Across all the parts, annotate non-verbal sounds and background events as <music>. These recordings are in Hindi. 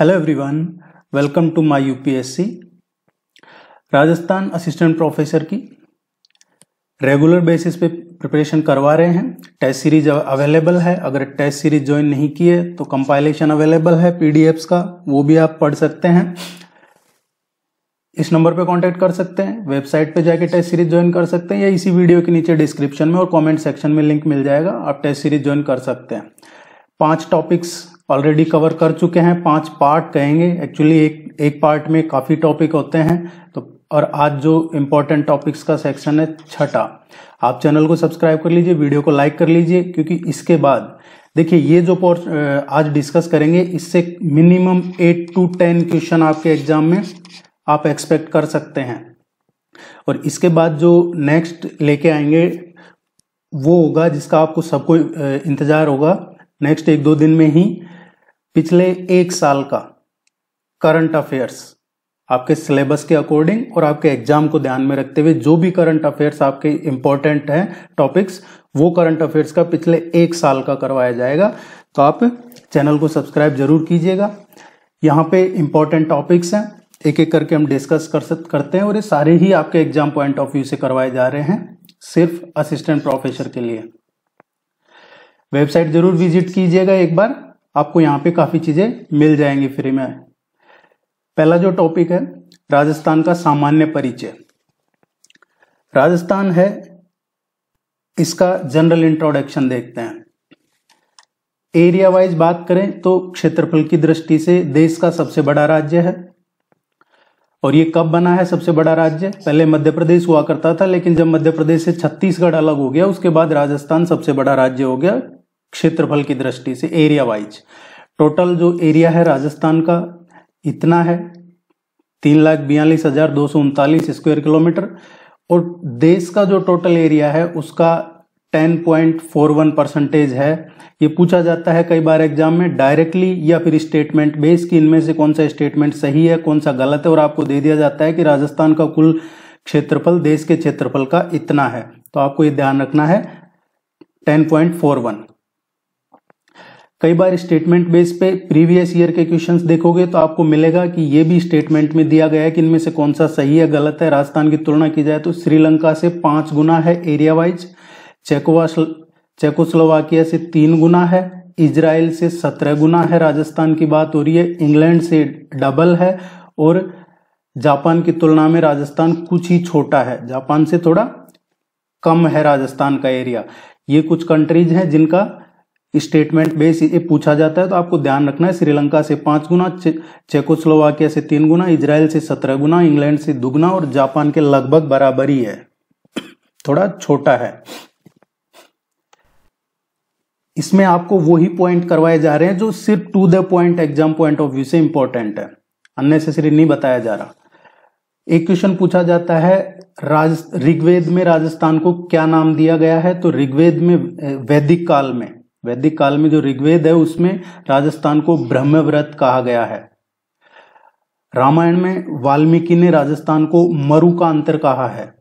hello everyone welcome to my UPSC Rajasthan assistant professor की रेगुलर बेसिस पे प्रिपरेशन करवा रहे हैं टेस्ट सीरीज अवेलेबल है अगर टेस्ट सीरीज ज्वाइन नहीं किए तो कंपाइलेशन अवेलेबल है पीडीएफ्स का वो भी आप पढ़ सकते हैं इस नंबर पे कांटेक्ट कर सकते हैं वेबसाइट पे जाके टेस्ट सीरीज ज्वाइन कर सकते हैं या इसी वीडियो के नीचे डिस्क्रिप्शन में और कमेंट सेक्शन में लिंक मिल जाएगा आप टेस्ट सीरीज ज्वाइन कर सकते हैं पांच टॉपिक्स ऑलरेडी कवर कर चुके हैं पांच पार्ट कहेंगे एक्चुअली एक एक पार्ट में काफ़ी टॉपिक होते हैं तो और आज जो इम्पोर्टेंट टॉपिक्स का सेक्शन है छठा आप चैनल को सब्सक्राइब कर लीजिए वीडियो को लाइक कर लीजिए क्योंकि इसके बाद देखिए ये जो आज डिस्कस करेंगे इससे minimum eight to ten question आपके एग्जाम में आप एक्सपेक्ट कर सकते हैं और इसके बाद जो नेक्स्ट लेके आएंगे वो होगा जिसका आपको सबको इंतजार होगा नेक्स्ट एक दो दिन में ही पिछले एक साल का करंट अफेयर्स आपके सिलेबस के अकॉर्डिंग और आपके एग्जाम को ध्यान में रखते हुए जो भी करंट अफेयर्स आपके इंपॉर्टेंट हैं टॉपिक्स वो करंट अफेयर्स का पिछले एक साल का करवाया जाएगा तो आप चैनल को सब्सक्राइब जरूर कीजिएगा यहाँ पे इंपॉर्टेंट टॉपिक्स हैं एक एक करके हम डिस्कस कर सक करते हैं और ये सारे ही आपके एग्जाम पॉइंट ऑफ व्यू से करवाए जा रहे हैं सिर्फ असिस्टेंट प्रोफेसर के लिए वेबसाइट जरूर विजिट कीजिएगा एक बार आपको यहाँ पे काफी चीजें मिल जाएंगी फ्री में पहला जो टॉपिक है राजस्थान का सामान्य परिचय राजस्थान है इसका जनरल इंट्रोडक्शन देखते हैं एरिया वाइज बात करें तो क्षेत्रफल की दृष्टि से देश का सबसे बड़ा राज्य है और ये कब बना है सबसे बड़ा राज्य पहले मध्य प्रदेश हुआ करता था लेकिन जब मध्य प्रदेश से छत्तीसगढ़ अलग हो गया उसके बाद राजस्थान सबसे बड़ा राज्य हो गया क्षेत्रफल की दृष्टि से एरिया वाइज टोटल जो एरिया है राजस्थान का इतना है तीन लाख बयालीस हजार दो सौ उनतालीस स्क्वायर किलोमीटर और देश का जो टोटल एरिया है उसका ten point four one percentage है ये पूछा जाता है कई बार एग्जाम में डायरेक्टली या फिर स्टेटमेंट बेस कि इनमें से कौन सा स्टेटमेंट सही है कौन सा गलत है और आपको दे दिया जाता है कि राजस्थान का कुल क्षेत्रफल देश के क्षेत्रफल का इतना है तो आपको ये ध्यान रखना है टेन पॉइंट फोर वन कई बार स्टेटमेंट बेस पे प्रीवियस ईयर के क्वेश्चंस देखोगे तो आपको मिलेगा कि ये भी स्टेटमेंट में दिया गया है कि इनमें से कौन सा सही है गलत है राजस्थान की तुलना की जाए तो श्रीलंका से पांच गुना है एरिया वाइज चेकोस्लोवाकिया से तीन गुना है इजराइल से सत्रह गुना है राजस्थान की बात हो रही है इंग्लैंड से डबल है और जापान की तुलना में राजस्थान कुछ ही छोटा है जापान से थोड़ा कम है राजस्थान का एरिया ये कुछ कंट्रीज हैं जिनका स्टेटमेंट बेस ये पूछा जाता है तो आपको ध्यान रखना है श्रीलंका से पांच गुना चे, चेकोस्लोवाकिया से तीन गुना इसराइल से सत्रह गुना इंग्लैंड से दुगुना और जापान के लगभग बराबर ही है थोड़ा छोटा है इसमें आपको वही पॉइंट करवाए जा रहे हैं जो सिर्फ to the point exam point of view से इंपॉर्टेंट है अननेसेसरी नहीं बताया जा रहा एक क्वेश्चन पूछा जाता है राज ऋग्वेद में राजस्थान को क्या नाम दिया गया है तो ऋग्वेद में वैदिक काल में वैदिक काल में जो ऋग्वेद है उसमें राजस्थान को ब्रह्मव्रत कहा गया है रामायण में वाल्मीकि ने राजस्थान को मरु का अंतर कहा है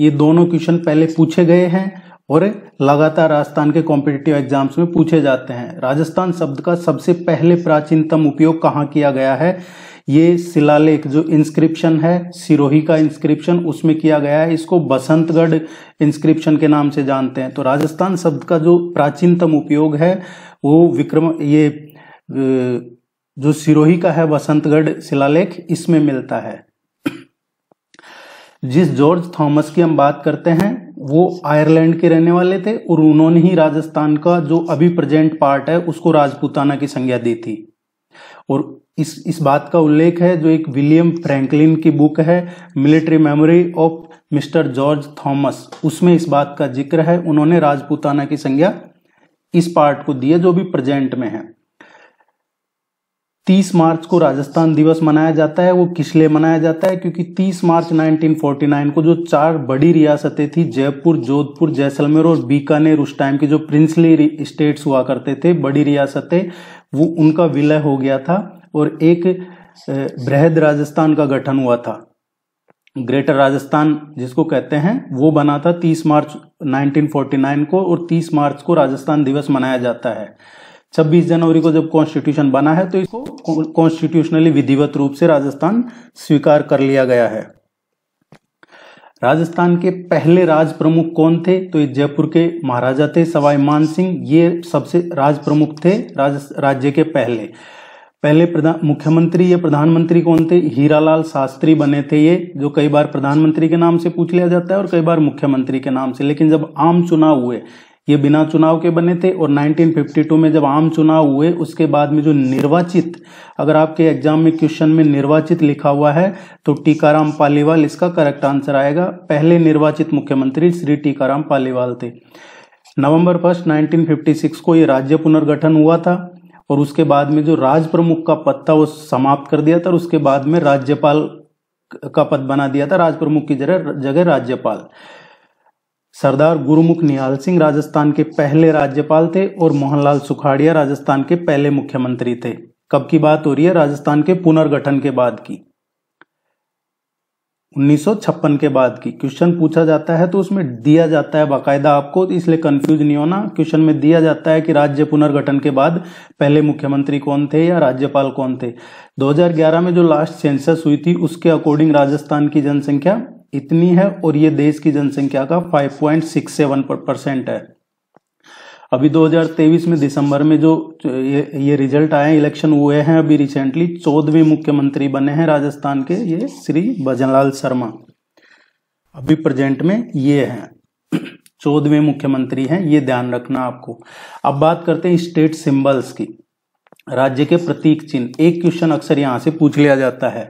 ये दोनों क्वेश्चन पहले पूछे गए हैं और लगातार राजस्थान के कॉम्पिटेटिव एग्जाम्स में पूछे जाते हैं राजस्थान शब्द का सबसे पहले प्राचीनतम उपयोग कहाँ किया गया है ये शिलालेख जो इंस्क्रिप्शन है सिरोही का इंस्क्रिप्शन उसमें किया गया है इसको बसंतगढ़ इंस्क्रिप्शन के नाम से जानते हैं तो राजस्थान शब्द का जो प्राचीनतम उपयोग है वो विक्रम ये जो सिरोही का है बसंतगढ़ शिलालेख इसमें मिलता है जिस जॉर्ज थॉमस की हम बात करते हैं वो आयरलैंड के रहने वाले थे और उन्होंने ही राजस्थान का जो अभी प्रेजेंट पार्ट है उसको राजपूताना की संज्ञा दी थी और इस इस बात का उल्लेख है जो एक विलियम फ्रैंकलिन की बुक है military memory of mister George Thomas उसमें इस बात का जिक्र है उन्होंने राजपूताना की संज्ञा इस पार्ट को दिया जो भी प्रेजेंट में है 30 मार्च को राजस्थान दिवस मनाया जाता है वो किस लिए मनाया जाता है क्योंकि 30 मार्च 1949 को जो चार बड़ी रियासतें थी जयपुर जोधपुर जैसलमेर और बीकानेर उस टाइम के जो प्रिंसली स्टेट्स हुआ करते थे बड़ी रियासतें वो उनका विलय हो गया था और एक बृहद राजस्थान का गठन हुआ था ग्रेटर राजस्थान जिसको कहते हैं वो बना था 30 मार्च 1949 को और 30 मार्च को राजस्थान दिवस मनाया जाता है 26 जनवरी को जब कॉन्स्टिट्यूशन बना है तो इसको कॉन्स्टिट्यूशनली विधिवत रूप से राजस्थान स्वीकार कर लिया गया है राजस्थान के पहले राज प्रमुख कौन थे तो ये जयपुर के महाराजा थे सवाई मान सिंह ये सबसे राज प्रमुख थे राज, राज्य के पहले पहले मुख्यमंत्री या प्रधानमंत्री कौन थे हीरालाल शास्त्री बने थे ये जो कई बार प्रधानमंत्री के नाम से पूछ लिया जाता है और कई बार मुख्यमंत्री के नाम से लेकिन जब आम चुनाव हुए ये बिना चुनाव के बने थे और 1952 में जब आम चुनाव हुए उसके बाद में जो निर्वाचित अगर आपके एग्जाम में क्वेश्चन में निर्वाचित लिखा हुआ है तो टीकाराम पालीवाल इसका करेक्ट आंसर आएगा पहले निर्वाचित मुख्यमंत्री श्री टीकाराम पालीवाल थे नवंबर फर्स्ट 1956 को ये राज्य पुनर्गठन हुआ था और उसके बाद में जो राज प्रमुख का पद था वो समाप्त कर दिया था और उसके बाद में राज्यपाल का पद बना दिया था राज प्रमुख की जगह जगह राज्यपाल सरदार गुरुमुख निहाल सिंह राजस्थान के पहले राज्यपाल थे और मोहनलाल सुखाड़िया राजस्थान के पहले मुख्यमंत्री थे कब की बात हो रही है राजस्थान के पुनर्गठन के बाद की 1956 के बाद की क्वेश्चन पूछा जाता है तो उसमें दिया जाता है बाकायदा आपको तो इसलिए कंफ्यूज नहीं होना क्वेश्चन में दिया जाता है कि राज्य पुनर्गठन के बाद पहले मुख्यमंत्री कौन थे या राज्यपाल कौन थे 2011 में जो लास्ट सेंसस हुई थी उसके अकॉर्डिंग राजस्थान की जनसंख्या इतनी है और ये देश की जनसंख्या का फाइव परसेंट है अभी 2023 में दिसंबर में जो ये ये रिजल्ट आए इलेक्शन हुए हैं अभी रिसेंटली चौदहवें मुख्यमंत्री बने हैं राजस्थान के ये श्री भजनलाल शर्मा अभी प्रेजेंट में ये हैं <clears throat> चौदहवें मुख्यमंत्री हैं ये ध्यान रखना आपको अब बात करते हैं स्टेट सिंबल्स की राज्य के प्रतीक चिन्ह एक क्वेश्चन अक्सर यहां से पूछ लिया जाता है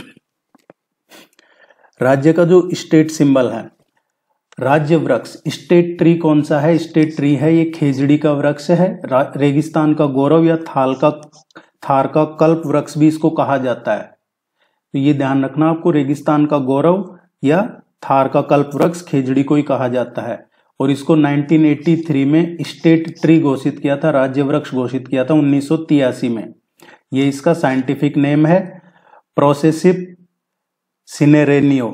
<clears throat> राज्य का जो स्टेट सिंबल है राज्य वृक्ष स्टेट ट्री कौन सा है स्टेट ट्री है ये खेजड़ी का वृक्ष है रेगिस्तान का गौरव या थाल का थार का कल्प वृक्ष भी इसको कहा जाता है तो ये ध्यान रखना आपको रेगिस्तान का गौरव या थार का कल्प वृक्ष खेजड़ी को ही कहा जाता है और इसको 1983 में स्टेट ट्री घोषित किया था राज्य वृक्ष घोषित किया था उन्नीस में ये इसका साइंटिफिक नेम है प्रोसेसिप सिनेरेनियो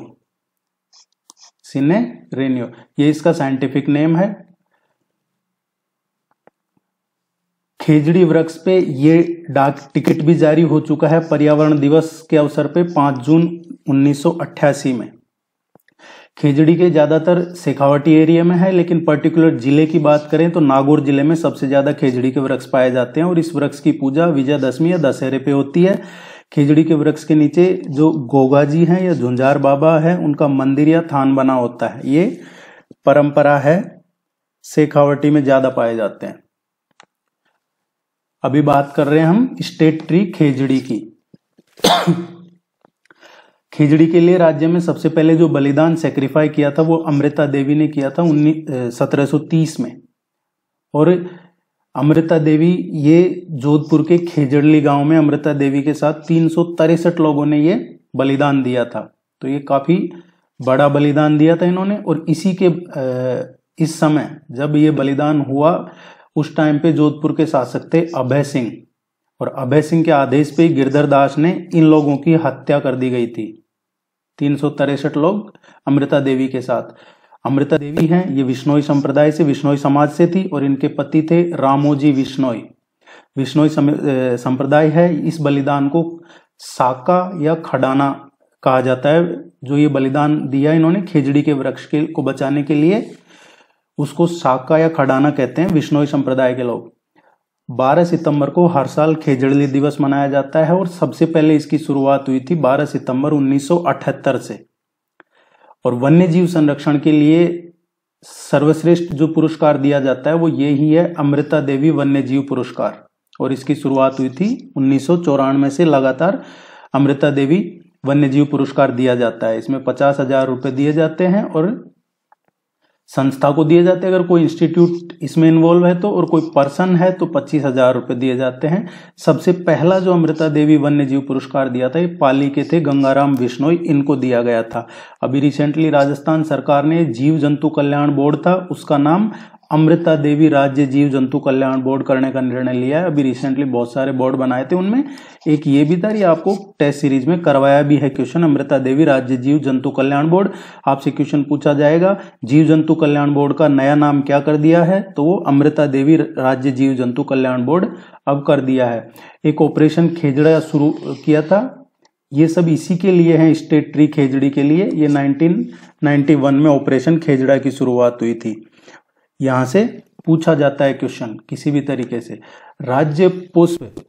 सिने सिनेरेनियो ये इसका साइंटिफिक नेम है खेजड़ी वृक्ष पे ये डाक टिकट भी जारी हो चुका है पर्यावरण दिवस के अवसर पे 5 जून 1988 में खेजड़ी के ज़्यादातर शेखावटी एरिया में है लेकिन पर्टिकुलर जिले की बात करें तो नागौर जिले में सबसे ज़्यादा खेजड़ी के वृक्ष पाए जाते हैं और इस वृक्ष की पूजा विजयदशमी या दशहरे पे होती है खिजड़ी के वृक्ष के नीचे जो गोगा जी हैं या झुंझार बाबा है उनका मंदिर या थान बना होता है ये परंपरा है शेखावटी में ज्यादा पाए जाते हैं अभी बात कर रहे हैं हम स्टेट ट्री खेजड़ी की खिजड़ी के लिए राज्य में सबसे पहले जो बलिदान सेक्रीफाई किया था वो अमृता देवी ने किया था उन्नीस सत्रह में और अमृता देवी ये जोधपुर के खेजड़ली गांव में अमृता देवी के साथ तीन लोगों ने ये बलिदान दिया था तो ये काफ़ी बड़ा बलिदान दिया था इन्होंने और इसी के इस समय जब ये बलिदान हुआ उस टाइम पे जोधपुर के शासक थे अभय सिंह और अभय सिंह के आदेश पे गिरधर दास ने इन लोगों की हत्या कर दी गई थी तीन लोग अमृता देवी के साथ अमृता देवी हैं ये विष्णोई संप्रदाय से विष्णोई समाज से थी और इनके पति थे रामोजी विष्णोई विष्णोई संप्रदाय है इस बलिदान को साका या खडाना कहा जाता है जो ये बलिदान दिया इन्होंने खेजड़ी के वृक्ष के को बचाने के लिए उसको साका या खडाना कहते हैं विष्णोई संप्रदाय के लोग 12 सितंबर को हर साल खेजड़ली दिवस मनाया जाता है और सबसे पहले इसकी शुरुआत हुई थी 12 सितंबर 1978 से और वन्य जीव संरक्षण के लिए सर्वश्रेष्ठ जो पुरस्कार दिया जाता है वो ये ही है अमृता देवी वन्य जीव पुरस्कार और इसकी शुरुआत हुई थी उन्नीस से लगातार अमृता देवी वन्य जीव पुरस्कार दिया जाता है इसमें पचास हजार रुपये दिए जाते हैं और संस्था को दिए जाते हैं अगर कोई इंस्टीट्यूट इसमें इन्वॉल्व है तो और कोई पर्सन है तो पच्चीस हजार रुपये दिए जाते हैं सबसे पहला जो अमृता देवी वन्य जीव पुरस्कार दिया था ये पाली के थे गंगाराम बिश्नोई इनको दिया गया था अभी रिसेंटली राजस्थान सरकार ने जीव जंतु कल्याण बोर्ड था उसका नाम अमृता देवी राज्य जीव जंतु कल्याण बोर्ड करने का निर्णय लिया है अभी रिसेंटली बहुत सारे बोर्ड बनाए थे उनमें एक ये भी था ये आपको टेस्ट सीरीज में करवाया भी है क्वेश्चन अमृता देवी राज्य जीव जंतु कल्याण बोर्ड आपसे क्वेश्चन पूछा जाएगा जीव जंतु कल्याण बोर्ड का नया नाम क्या कर दिया है तो वो अमृता देवी राज्य जीव जंतु कल्याण बोर्ड अब कर दिया है एक ऑपरेशन खेजड़ा शुरू किया था ये सब इसी के लिए है स्टेट ट्री खेजड़ी के लिए ये 1991 में ऑपरेशन खेजड़ा की शुरुआत हुई थी यहां से पूछा जाता है क्वेश्चन किसी भी तरीके से राज्य पुष्प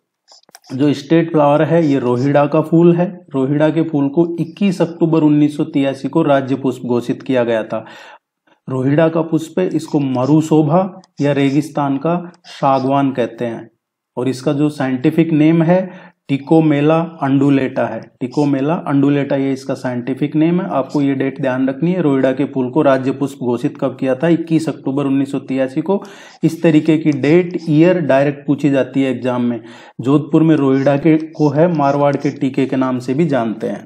जो स्टेट फ्लावर है ये रोहिड़ा का फूल है रोहिड़ा के फूल को 21 अक्टूबर उन्नीस को राज्य पुष्प घोषित किया गया था रोहिड़ा का पुष्प इसको मरुशोभा या रेगिस्तान का शागवान कहते हैं और इसका जो साइंटिफिक नेम है टिकोमेला अंडुलेटा है टिकोमेला अंडुलेटा ये इसका साइंटिफिक नेम है आपको ये डेट ध्यान रखनी है रोइडा के पुल को राज्य पुष्प घोषित कब किया था 21 अक्टूबर उन्नीस को इस तरीके की डेट ईयर डायरेक्ट पूछी जाती है एग्जाम में जोधपुर में रोहिडा के को है मारवाड़ के टीके के नाम से भी जानते हैं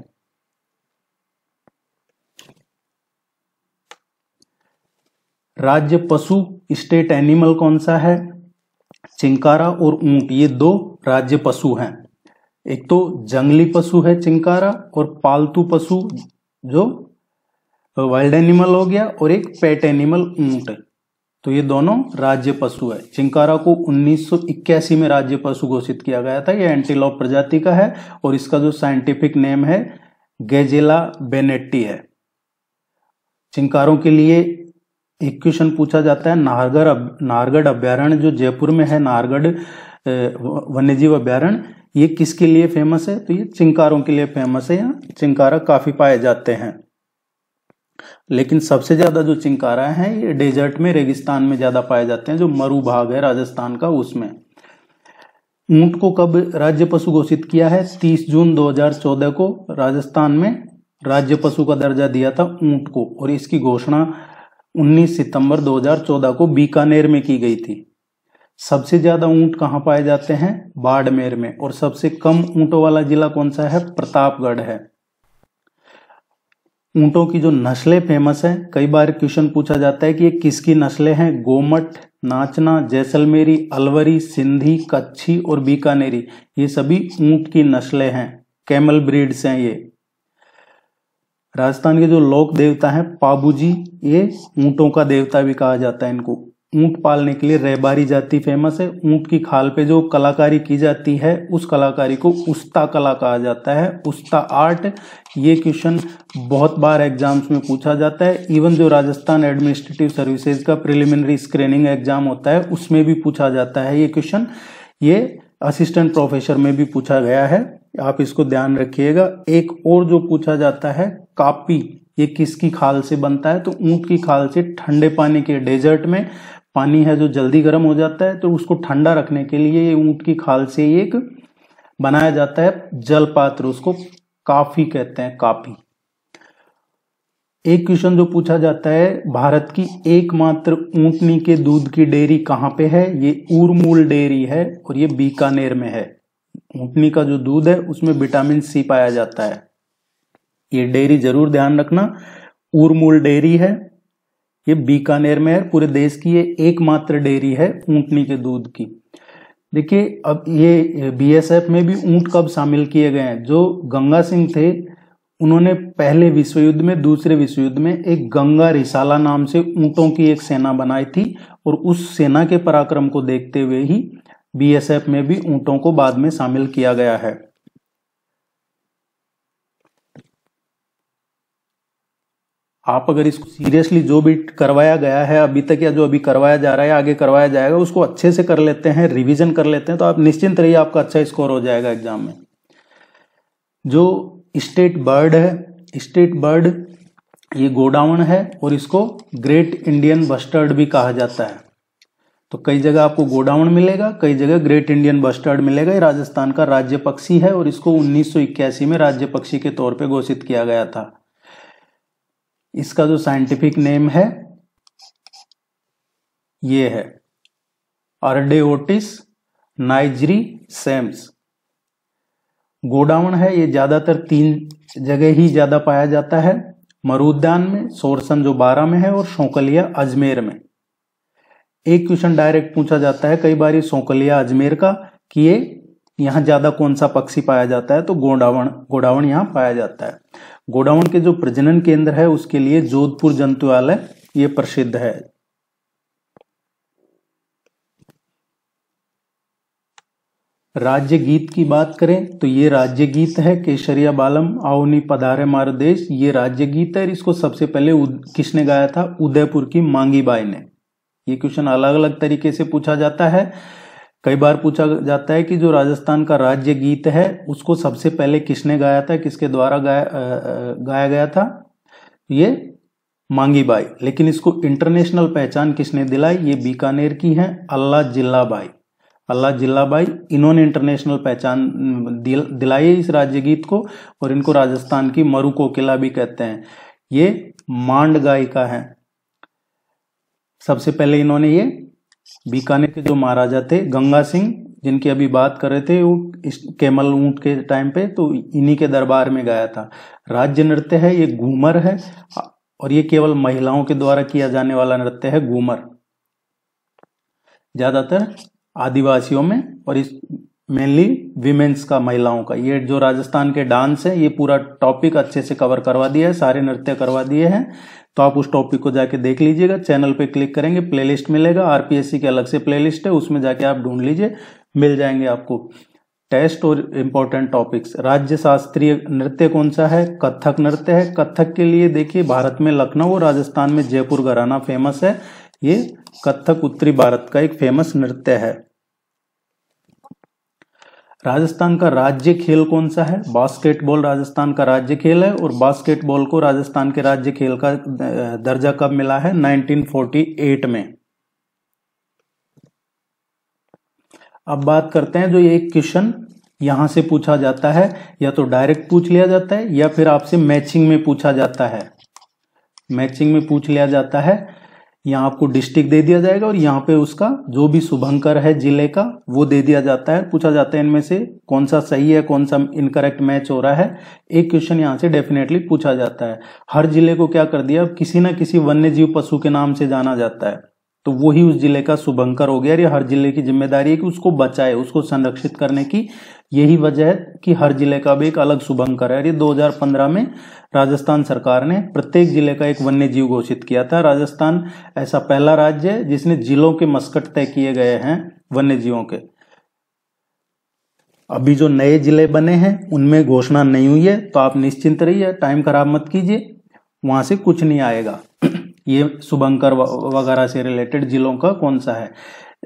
राज्य पशु स्टेट एनिमल कौन सा है चिंकारा और ऊंट ये दो राज्य पशु हैं एक तो जंगली पशु है चिंकारा और पालतू पशु जो वाइल्ड एनिमल हो गया और एक पेट एनिमल ऊंट तो ये दोनों राज्य पशु है चिंकारा को 1981 में राज्य पशु घोषित किया गया था ये एंटीलॉप प्रजाति का है और इसका जो साइंटिफिक नेम है गेजेला बेनेट्टी है चिंकारों के लिए एक क्वेश्चन पूछा जाता है नाहरगढ़ नाहरगढ़ अभ्यारण्य जो जयपुर में है नाहरगढ़ वन्यजीव अभ्यारण्य ये किसके लिए फेमस है तो ये चिंकारों के लिए फेमस है यहाँ चिंकारा काफी पाए जाते हैं लेकिन सबसे ज्यादा जो चिंकारा है ये डेजर्ट में रेगिस्तान में ज्यादा पाए जाते हैं जो मरु भाग है राजस्थान का उसमें ऊंट को कब राज्य पशु घोषित किया है 30 जून 2014 को राजस्थान में राज्य पशु का दर्जा दिया था ऊंट को और इसकी घोषणा 19 सितंबर 2014 को बीकानेर में की गई थी सबसे ज्यादा ऊंट कहाँ पाए जाते हैं बाड़मेर में और सबसे कम ऊंटों वाला जिला कौन सा है प्रतापगढ़ है ऊंटों की जो नस्लें फेमस है कई बार क्वेश्चन पूछा जाता है कि ये किसकी नस्लें हैं गोमट नाचना जैसलमेरी अलवरी सिंधी कच्छी और बीकानेरी ये सभी ऊंट की नस्लें हैं कैमल ब्रीड्स हैं ये राजस्थान के जो लोक देवता हैं पाबूजी ये ऊंटों का देवता भी कहा जाता है इनको ऊंट पालने के लिए रेबारी जाति फेमस है ऊंट की खाल पे जो कलाकारी की जाती है उस कलाकारी को उस्ता कला कहा जाता है उस्ता आर्ट ये क्वेश्चन बहुत बार एग्जाम्स में पूछा जाता है इवन जो राजस्थान एडमिनिस्ट्रेटिव सर्विसेज का प्रिलिमिनरी स्क्रीनिंग एग्जाम होता है उसमें भी पूछा जाता है ये क्वेश्चन ये असिस्टेंट प्रोफेसर में भी पूछा गया है आप इसको ध्यान रखिएगा एक और जो पूछा जाता है कापी ये किसकी खाल से बनता है तो ऊंट की खाल से ठंडे पानी के डेजर्ट में पानी है जो जल्दी गर्म हो जाता है तो उसको ठंडा रखने के लिए ऊँट की खाल से एक बनाया जाता है जल पात्र उसको काफी कहते हैं काफी एक क्वेश्चन जो पूछा जाता है भारत की एकमात्र ऊंटनी के दूध की डेयरी कहाँ पे है ये उर्मूल डेयरी है और ये बीकानेर में है ऊंटनी का जो दूध है उसमें विटामिन सी पाया जाता है ये डेयरी जरूर ध्यान रखना उर्मूल डेयरी है ये बीकानेर में है पूरे देश की ये एकमात्र डेयरी है ऊँटनी के दूध की देखिए अब ये बीएसएफ में भी ऊँट कब शामिल किए गए हैं जो गंगा सिंह थे उन्होंने पहले विश्व युद्ध में दूसरे विश्व युद्ध में एक गंगा रिसाला नाम से ऊँटों की एक सेना बनाई थी और उस सेना के पराक्रम को देखते हुए ही बीएसएफ में भी ऊँटों को बाद में शामिल किया गया है आप अगर इसको सीरियसली जो भी करवाया गया है अभी तक या जो अभी करवाया जा रहा है आगे करवाया जाएगा उसको अच्छे से कर लेते हैं रिविजन कर लेते हैं तो आप निश्चिंत रहिए आपका अच्छा स्कोर हो जाएगा एग्जाम में जो स्टेट बर्ड है स्टेट बर्ड ये गोडाउन है और इसको ग्रेट इंडियन बस्टर्ड भी कहा जाता है तो कई जगह आपको गोडाउन मिलेगा कई जगह ग्रेट इंडियन बस्टर्ड मिलेगा ये राजस्थान का राज्य पक्षी है और इसको 1981 में राज्य पक्षी के तौर पे घोषित किया गया था इसका जो साइंटिफिक नेम है ये है अर्डेओटिस नाइजरी सेम्स गोडाउन है ये ज्यादातर तीन जगह ही ज्यादा पाया जाता है मरुद्यान में सोरसन जो बारह में है और शोकलिया अजमेर में एक क्वेश्चन डायरेक्ट पूछा जाता है कई बार सोकलिया अजमेर का कि ये यहाँ ज्यादा कौन सा पक्षी पाया जाता है तो गोडावण गोडावण यहाँ पाया जाता है गोडावण के जो प्रजनन केंद्र है उसके लिए जोधपुर जंतुआलय ये प्रसिद्ध है राज्य गीत की बात करें तो ये राज्य गीत है केसरिया बालम आउनी पधारे मार देश ये राज्य गीत है इसको सबसे पहले किसने गाया था उदयपुर की मांगी बाई ने ये क्वेश्चन अलग अलग तरीके से पूछा जाता है कई बार पूछा जाता है कि जो राजस्थान का राज्य गीत है उसको सबसे पहले किसने गाया था किसके द्वारा गाया गाया गया था ये मांगी बाई लेकिन इसको इंटरनेशनल पहचान किसने दिलाई ये बीकानेर की है अल्लाह जिल्ला बाई अल्लाह जिल्ला बाई इन्होंने इंटरनेशनल पहचान दिलाई इस राज्य गीत को और इनको राजस्थान की मरु कोकिला भी कहते हैं ये मांड गायिका है सबसे पहले इन्होंने ये बीकानेर के जो महाराजा थे गंगा सिंह जिनकी अभी बात कर रहे थे वो इस केमल ऊँट के टाइम पे तो इन्हीं के दरबार में गया था राज्य नृत्य है ये घूमर है और ये केवल महिलाओं के द्वारा किया जाने वाला नृत्य है घूमर ज़्यादातर आदिवासियों में और इस मेनली विमेन्स का महिलाओं का ये जो राजस्थान के डांस है ये पूरा टॉपिक अच्छे से कवर करवा दिया है सारे नृत्य करवा दिए हैं तो आप उस टॉपिक को जाके देख लीजिएगा चैनल पे क्लिक करेंगे प्लेलिस्ट मिलेगा आरपीएससी के अलग से प्लेलिस्ट है उसमें जाके आप ढूंढ लीजिए मिल जाएंगे आपको टेस्ट और इम्पोर्टेंट टॉपिक्स राज्य शास्त्रीय नृत्य कौन सा है कथक नृत्य है कथक के लिए देखिए भारत में लखनऊ और राजस्थान में जयपुर घराना फेमस है ये कथक उत्तरी भारत का एक फेमस नृत्य है राजस्थान का राज्य खेल कौन सा है बास्केटबॉल राजस्थान का राज्य खेल है और बास्केटबॉल को राजस्थान के राज्य खेल का दर्जा कब मिला है 1948 में अब बात करते हैं जो ये क्वेश्चन यहां से पूछा जाता है या तो डायरेक्ट पूछ लिया जाता है या फिर आपसे मैचिंग में पूछा जाता है मैचिंग में पूछ लिया जाता है यहाँ आपको डिस्ट्रिक्ट दे दिया जाएगा और यहाँ पे उसका जो भी शुभंकर है जिले का वो दे दिया जाता है पूछा जाता है इनमें से कौन सा सही है कौन सा इनकरेक्ट मैच हो रहा है एक क्वेश्चन यहाँ से डेफिनेटली पूछा जाता है हर जिले को क्या कर दिया किसी ना किसी वन्य जीव पशु के नाम से जाना जाता है तो वो ही उस जिले का शुभंकर हो गया हर जिले की जिम्मेदारी है कि उसको बचाए उसको संरक्षित करने की यही वजह है कि हर जिले का भी एक अलग शुभंकर है अरे ये 2015 में राजस्थान सरकार ने प्रत्येक जिले का एक वन्य जीव घोषित किया था राजस्थान ऐसा पहला राज्य है जिसने जिलों के मस्कट तय किए गए हैं वन्य जीवों के अभी जो नए जिले बने हैं उनमें घोषणा नहीं हुई है तो आप निश्चिंत रहिए टाइम खराब मत कीजिए वहां से कुछ नहीं आएगा ये शुभंकर वगैरह से रिलेटेड जिलों का कौन सा है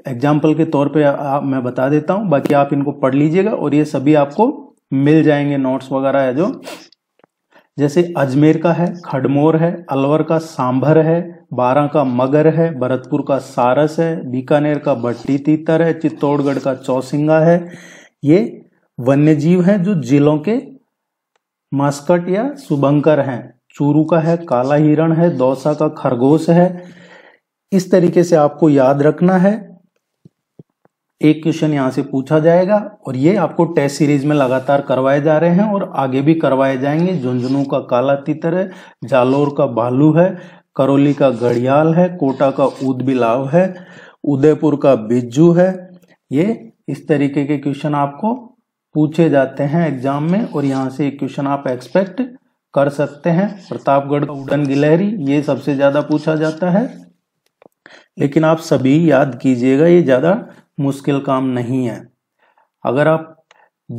एग्जाम्पल के तौर पे आप मैं बता देता हूँ बाकी आप इनको पढ़ लीजिएगा और ये सभी आपको मिल जाएंगे नोट्स वगैरह है जो जैसे अजमेर का है खडमोर है अलवर का सांभर है बारा का मगर है भरतपुर का सारस है बीकानेर का भट्टी तीतर है चित्तौड़गढ़ का चौसिंगा है ये वन्य जीव हैं जो जिलों के मास्कट या शुभंकर हैं चूरू का है काला हिरण है दौसा का खरगोश है इस तरीके से आपको याद रखना है एक क्वेश्चन यहां से पूछा जाएगा और ये आपको टेस्ट सीरीज में लगातार करवाए जा रहे हैं और आगे भी करवाए जाएंगे झुंझुनू का काला तितर है जालोर का भालू है करौली का घड़ियाल है कोटा का ऊद बिलाव है उदयपुर का बिज्जू है ये इस तरीके के क्वेश्चन आपको पूछे जाते हैं एग्जाम में और यहाँ से क्वेश्चन आप एक्सपेक्ट कर सकते हैं प्रतापगढ़ का उड़न गिलहरी ये सबसे ज्यादा पूछा जाता है लेकिन आप सभी याद कीजिएगा ये ज्यादा मुश्किल काम नहीं है अगर आप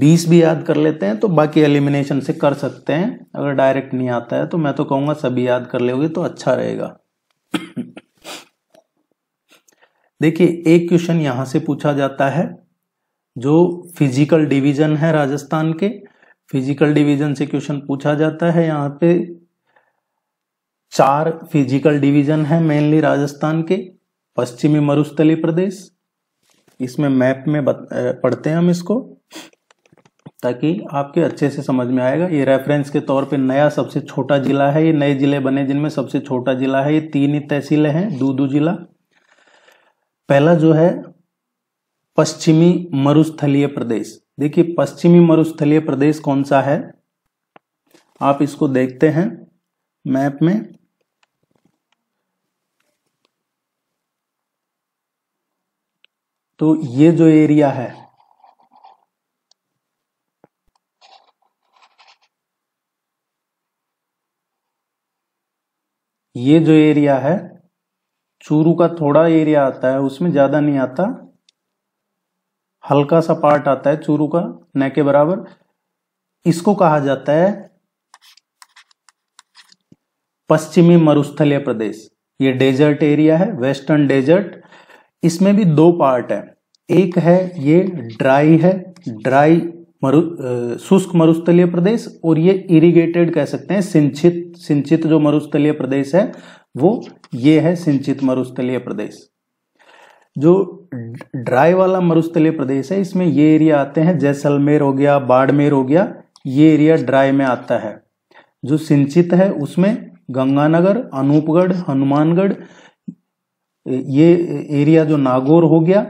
20 भी याद कर लेते हैं तो बाकी एलिमिनेशन से कर सकते हैं अगर डायरेक्ट नहीं आता है तो मैं तो कहूंगा सभी याद कर लोगे तो अच्छा रहेगा देखिए एक क्वेश्चन यहां से पूछा जाता है जो फिजिकल डिवीजन है राजस्थान के फिजिकल डिवीजन से क्वेश्चन पूछा जाता है यहाँ पे चार फिजिकल डिवीजन है मेनली राजस्थान के पश्चिमी मरुस्थली प्रदेश इसमें मैप में पढ़ते हैं हम इसको ताकि आपके अच्छे से समझ में आएगा ये रेफरेंस के तौर पे नया सबसे छोटा जिला है ये नए जिले बने जिनमें सबसे छोटा जिला है ये तीन ही तहसीलें हैं दो दो जिला पहला जो है पश्चिमी मरुस्थलीय प्रदेश देखिए पश्चिमी मरुस्थलीय प्रदेश कौन सा है आप इसको देखते हैं मैप में तो ये जो एरिया है ये जो एरिया है चूरू का थोड़ा एरिया आता है उसमें ज्यादा नहीं आता हल्का सा पार्ट आता है चूरू का नेक के बराबर इसको कहा जाता है पश्चिमी मरुस्थलीय प्रदेश ये डेजर्ट एरिया है वेस्टर्न डेजर्ट इसमें भी दो पार्ट है एक है ये ड्राई है ड्राई मरु शुष्क मरुस्थलीय प्रदेश और ये इरिगेटेड कह सकते हैं सिंचित सिंचित जो मरुस्थलीय प्रदेश है वो ये है सिंचित मरुस्थलीय प्रदेश जो ड्राई वाला मरुस्थलीय प्रदेश है इसमें ये एरिया आते हैं जैसलमेर हो गया बाड़मेर हो गया ये एरिया ड्राई में आता है जो सिंचित है उसमें गंगानगर अनूपगढ़ हनुमानगढ़ ये एरिया जो नागौर हो गया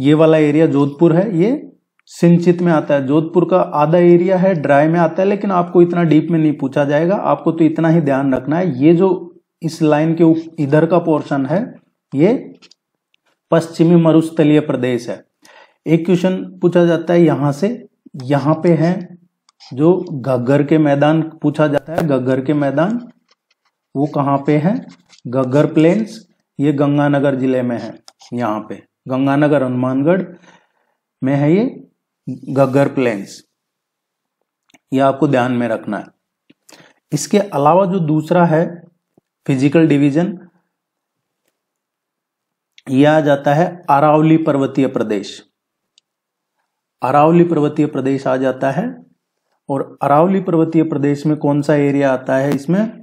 ये वाला एरिया जोधपुर है ये सिंचित में आता है जोधपुर का आधा एरिया है ड्राई में आता है लेकिन आपको इतना डीप में नहीं पूछा जाएगा आपको तो इतना ही ध्यान रखना है ये जो इस लाइन के इधर का पोर्शन है ये पश्चिमी मरुस्थलीय प्रदेश है एक क्वेश्चन पूछा जाता है यहां से यहां पे है जो गग्गर के मैदान पूछा जाता है गग्गर के मैदान वो कहाँ पे है गग्गर प्लेन्स ये गंगानगर जिले में है यहाँ पे गंगानगर हनुमानगढ़ में है ये गग्गर प्लेन्स ये आपको ध्यान में रखना है इसके अलावा जो दूसरा है फिजिकल डिवीजन यह आ जाता है अरावली पर्वतीय प्रदेश अरावली पर्वतीय प्रदेश आ जाता है और अरावली पर्वतीय प्रदेश में कौन सा एरिया आता है इसमें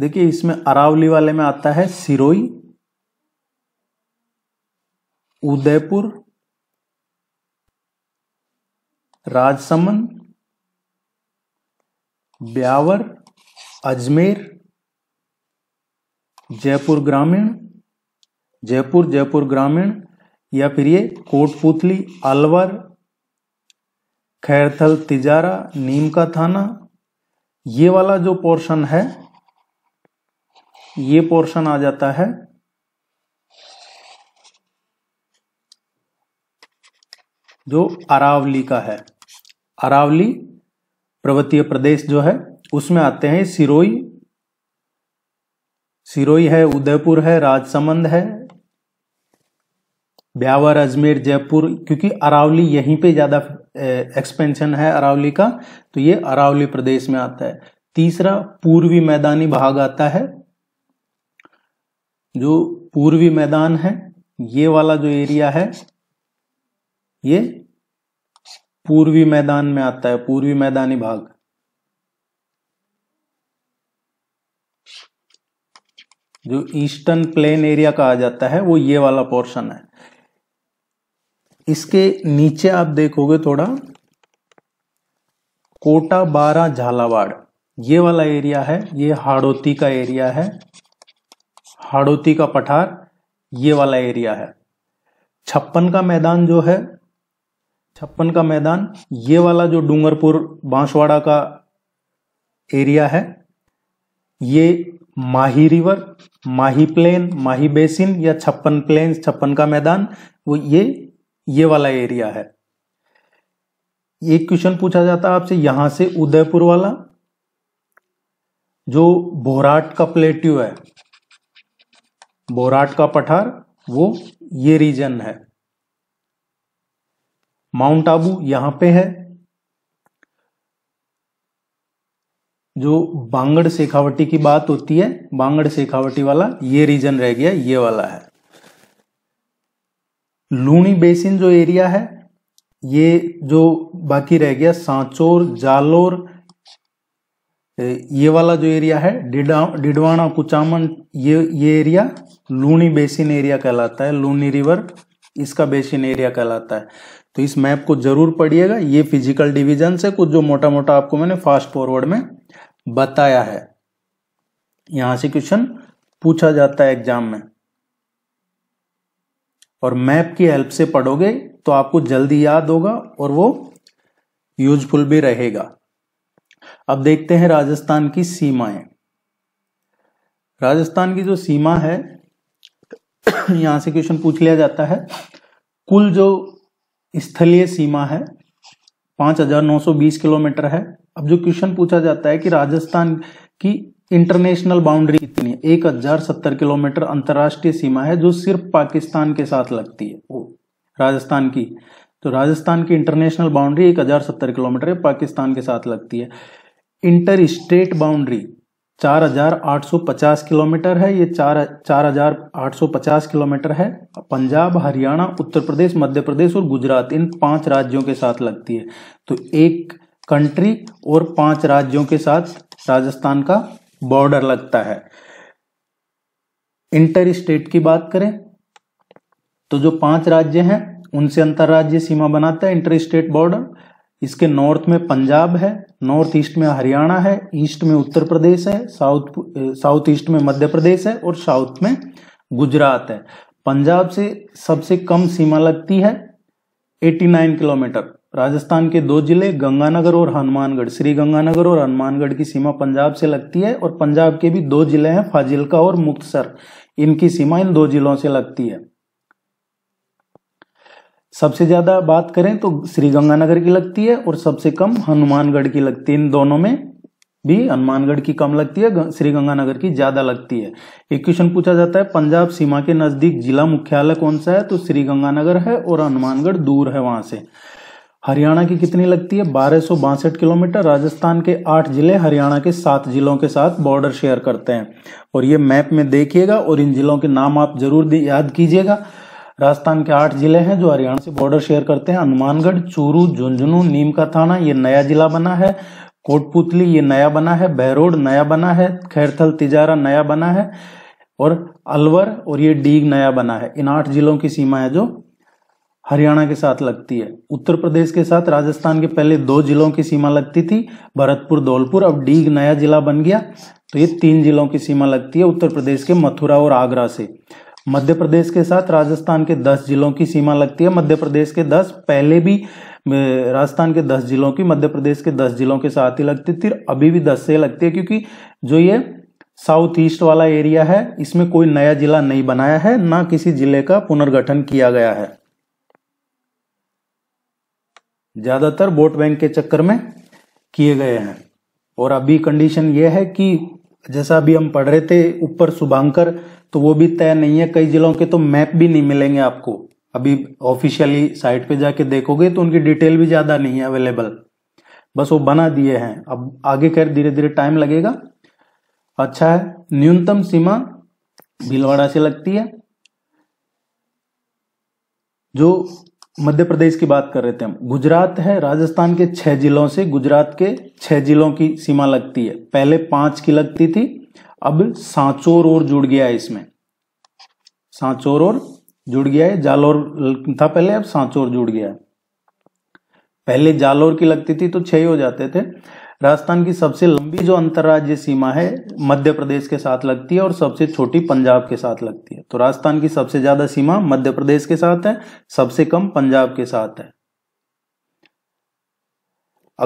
देखिए इसमें अरावली वाले में आता है सिरोई उदयपुर राजसमंद ब्यावर अजमेर जयपुर ग्रामीण जयपुर जयपुर ग्रामीण या फिर ये कोटपुतली अलवर खैरथल तिजारा नीम का थाना ये वाला जो पोर्शन है ये पोर्शन आ जाता है जो अरावली का है अरावली पर्वतीय प्रदेश जो है उसमें आते हैं सिरोई सिरोही है उदयपुर है राजसमंद है ब्यावर अजमेर जयपुर क्योंकि अरावली यहीं पे ज़्यादा एक्सपेंशन है अरावली का तो ये अरावली प्रदेश में आता है तीसरा पूर्वी मैदानी भाग आता है जो पूर्वी मैदान है ये वाला जो एरिया है ये पूर्वी मैदान में आता है पूर्वी मैदानी भाग जो ईस्टर्न प्लेन एरिया कहा जाता है वो ये वाला पोर्शन है इसके नीचे आप देखोगे थोड़ा कोटा बारा झालावाड़ ये वाला एरिया है ये हाड़ोती का एरिया है हाड़ोती का पठार ये वाला एरिया है छप्पन का मैदान जो है छप्पन का मैदान ये वाला जो डूंगरपुर बांसवाड़ा का एरिया है ये Mahi river Mahi plain Mahi basin या छप्पन प्लेन छप्पन का मैदान वो ये ये वाला एरिया है एक क्वेश्चन पूछा जाता है आपसे यहां से उदयपुर वाला जो बोराट का प्लेट्यू है बोराट का पठार वो ये रीजन है माउंट आबू यहां पे है जो बांगड़ शेखावटी की बात होती है बांगड़ शेखावटी वाला ये रीजन रह गया ये वाला है लूणी बेसिन जो एरिया है ये जो बाकी रह गया सांचोर जालोर ये वाला जो एरिया है डिडवाणा कुचामन ये ये एरिया लूणी बेसिन एरिया कहलाता है लूनी रिवर इसका बेसिन एरिया कहलाता है तो इस मैप को जरूर पढ़िएगा ये फिजिकल डिविजन से कुछ जो मोटा मोटा आपको मैंने फास्ट फॉरवर्ड में बताया है यहां से क्वेश्चन पूछा जाता है एग्जाम में और मैप की हेल्प से पढ़ोगे तो आपको जल्दी याद होगा और वो यूजफुल भी रहेगा अब देखते हैं राजस्थान की सीमाएं राजस्थान की जो सीमा है <coughs> यहां से क्वेश्चन पूछ लिया जाता है कुल जो स्थलीय सीमा है 5920 किलोमीटर है अब जो क्वेश्चन पूछा जाता है कि राजस्थान की इंटरनेशनल बाउंड्री कितनी है एक हजार सत्तर किलोमीटर अंतर्राष्ट्रीय सीमा है जो सिर्फ पाकिस्तान के साथ लगती है वो राजस्थान की तो राजस्थान की इंटरनेशनल बाउंड्री एक हजार सत्तर किलोमीटर है पाकिस्तान के साथ लगती है इंटर स्टेट बाउंड्री चार हजार आठ सौ पचास किलोमीटर है ये चार चार हजार आठ सौ पचास किलोमीटर है पंजाब हरियाणा उत्तर प्रदेश मध्य प्रदेश और गुजरात इन पांच राज्यों के साथ लगती है तो एक कंट्री और पांच राज्यों के साथ राजस्थान का बॉर्डर लगता है इंटर स्टेट की बात करें तो जो पांच राज्य हैं उनसे अंतरराज्य सीमा बनाता है इंटर स्टेट बॉर्डर इसके नॉर्थ में पंजाब है नॉर्थ ईस्ट में हरियाणा है ईस्ट में उत्तर प्रदेश है साउथ साउथ ईस्ट में मध्य प्रदेश है और साउथ में गुजरात है पंजाब से सबसे कम सीमा लगती है 89 किलोमीटर राजस्थान के दो जिले गंगानगर और हनुमानगढ़ श्री गंगानगर और हनुमानगढ़ की सीमा पंजाब से लगती है और पंजाब के भी दो जिले हैं फाजिलका और मुक्तसर इनकी सीमा इन दो जिलों से लगती है सबसे ज्यादा बात करें तो श्री गंगानगर की लगती है और सबसे कम हनुमानगढ़ की लगती है इन दोनों में भी हनुमानगढ़ की कम लगती है श्री गंगानगर की ज्यादा लगती है एक क्वेश्चन पूछा जाता है पंजाब सीमा के नजदीक जिला मुख्यालय कौन सा है तो श्रीगंगानगर है और हनुमानगढ़ दूर है वहां से हरियाणा की कितनी लगती है बारह किलोमीटर राजस्थान के आठ जिले हरियाणा के सात जिलों के साथ बॉर्डर शेयर करते हैं और ये मैप में देखिएगा और इन जिलों के नाम आप जरूर याद कीजिएगा राजस्थान के आठ जिले हैं जो हरियाणा से बॉर्डर शेयर करते हैं हनुमानगढ़ चूरू झुंझुनू नीम का थाना ये नया जिला बना है कोटपुतली ये नया बना है बहरोड नया बना है खैरथल तिजारा नया बना है और अलवर और ये डीग नया बना है इन आठ जिलों की सीमा है जो हरियाणा के साथ लगती है उत्तर प्रदेश के साथ राजस्थान के पहले दो जिलों की सीमा लगती थी भरतपुर धौलपुर अब डीग नया जिला बन गया तो ये तीन जिलों की सीमा लगती है उत्तर प्रदेश के मथुरा और आगरा से मध्य प्रदेश के साथ राजस्थान के दस जिलों की सीमा लगती है मध्य प्रदेश के दस पहले भी राजस्थान के दस जिलों की मध्य प्रदेश के दस जिलों के साथ ही लगती थी अभी भी दस से लगती है क्योंकि जो ये साउथ ईस्ट वाला एरिया है इसमें कोई नया जिला नहीं बनाया है ना किसी जिले का पुनर्गठन किया गया है ज़्यादातर वोट बैंक के चक्कर में किए गए हैं और अभी कंडीशन यह है कि जैसा अभी हम पढ़ रहे थे ऊपर शुभांकर तो वो भी तय नहीं है कई जिलों के तो मैप भी नहीं मिलेंगे आपको अभी ऑफिशियली साइट पे जाके देखोगे तो उनकी डिटेल भी ज़्यादा नहीं है अवेलेबल बस वो बना दिए हैं अब आगे खैर धीरे धीरे टाइम लगेगा अच्छा है न्यूनतम सीमा भीलवाड़ा से लगती है जो मध्य प्रदेश की बात कर रहे थे हम गुजरात है राजस्थान के छह जिलों से गुजरात के छह जिलों की सीमा लगती है पहले पांच की लगती थी अब सांचोर और जुड़ गया है इसमें सांचोर और जुड़ गया है जालोर था पहले अब सांचोर जुड़ गया है पहले जालोर की लगती थी तो छह हो जाते थे राजस्थान की सबसे लंबी जो अंतर्राज्यीय सीमा है मध्य प्रदेश के साथ लगती है और सबसे छोटी पंजाब के साथ लगती है तो राजस्थान की सबसे ज्यादा सीमा मध्य प्रदेश के साथ है सबसे कम पंजाब के साथ है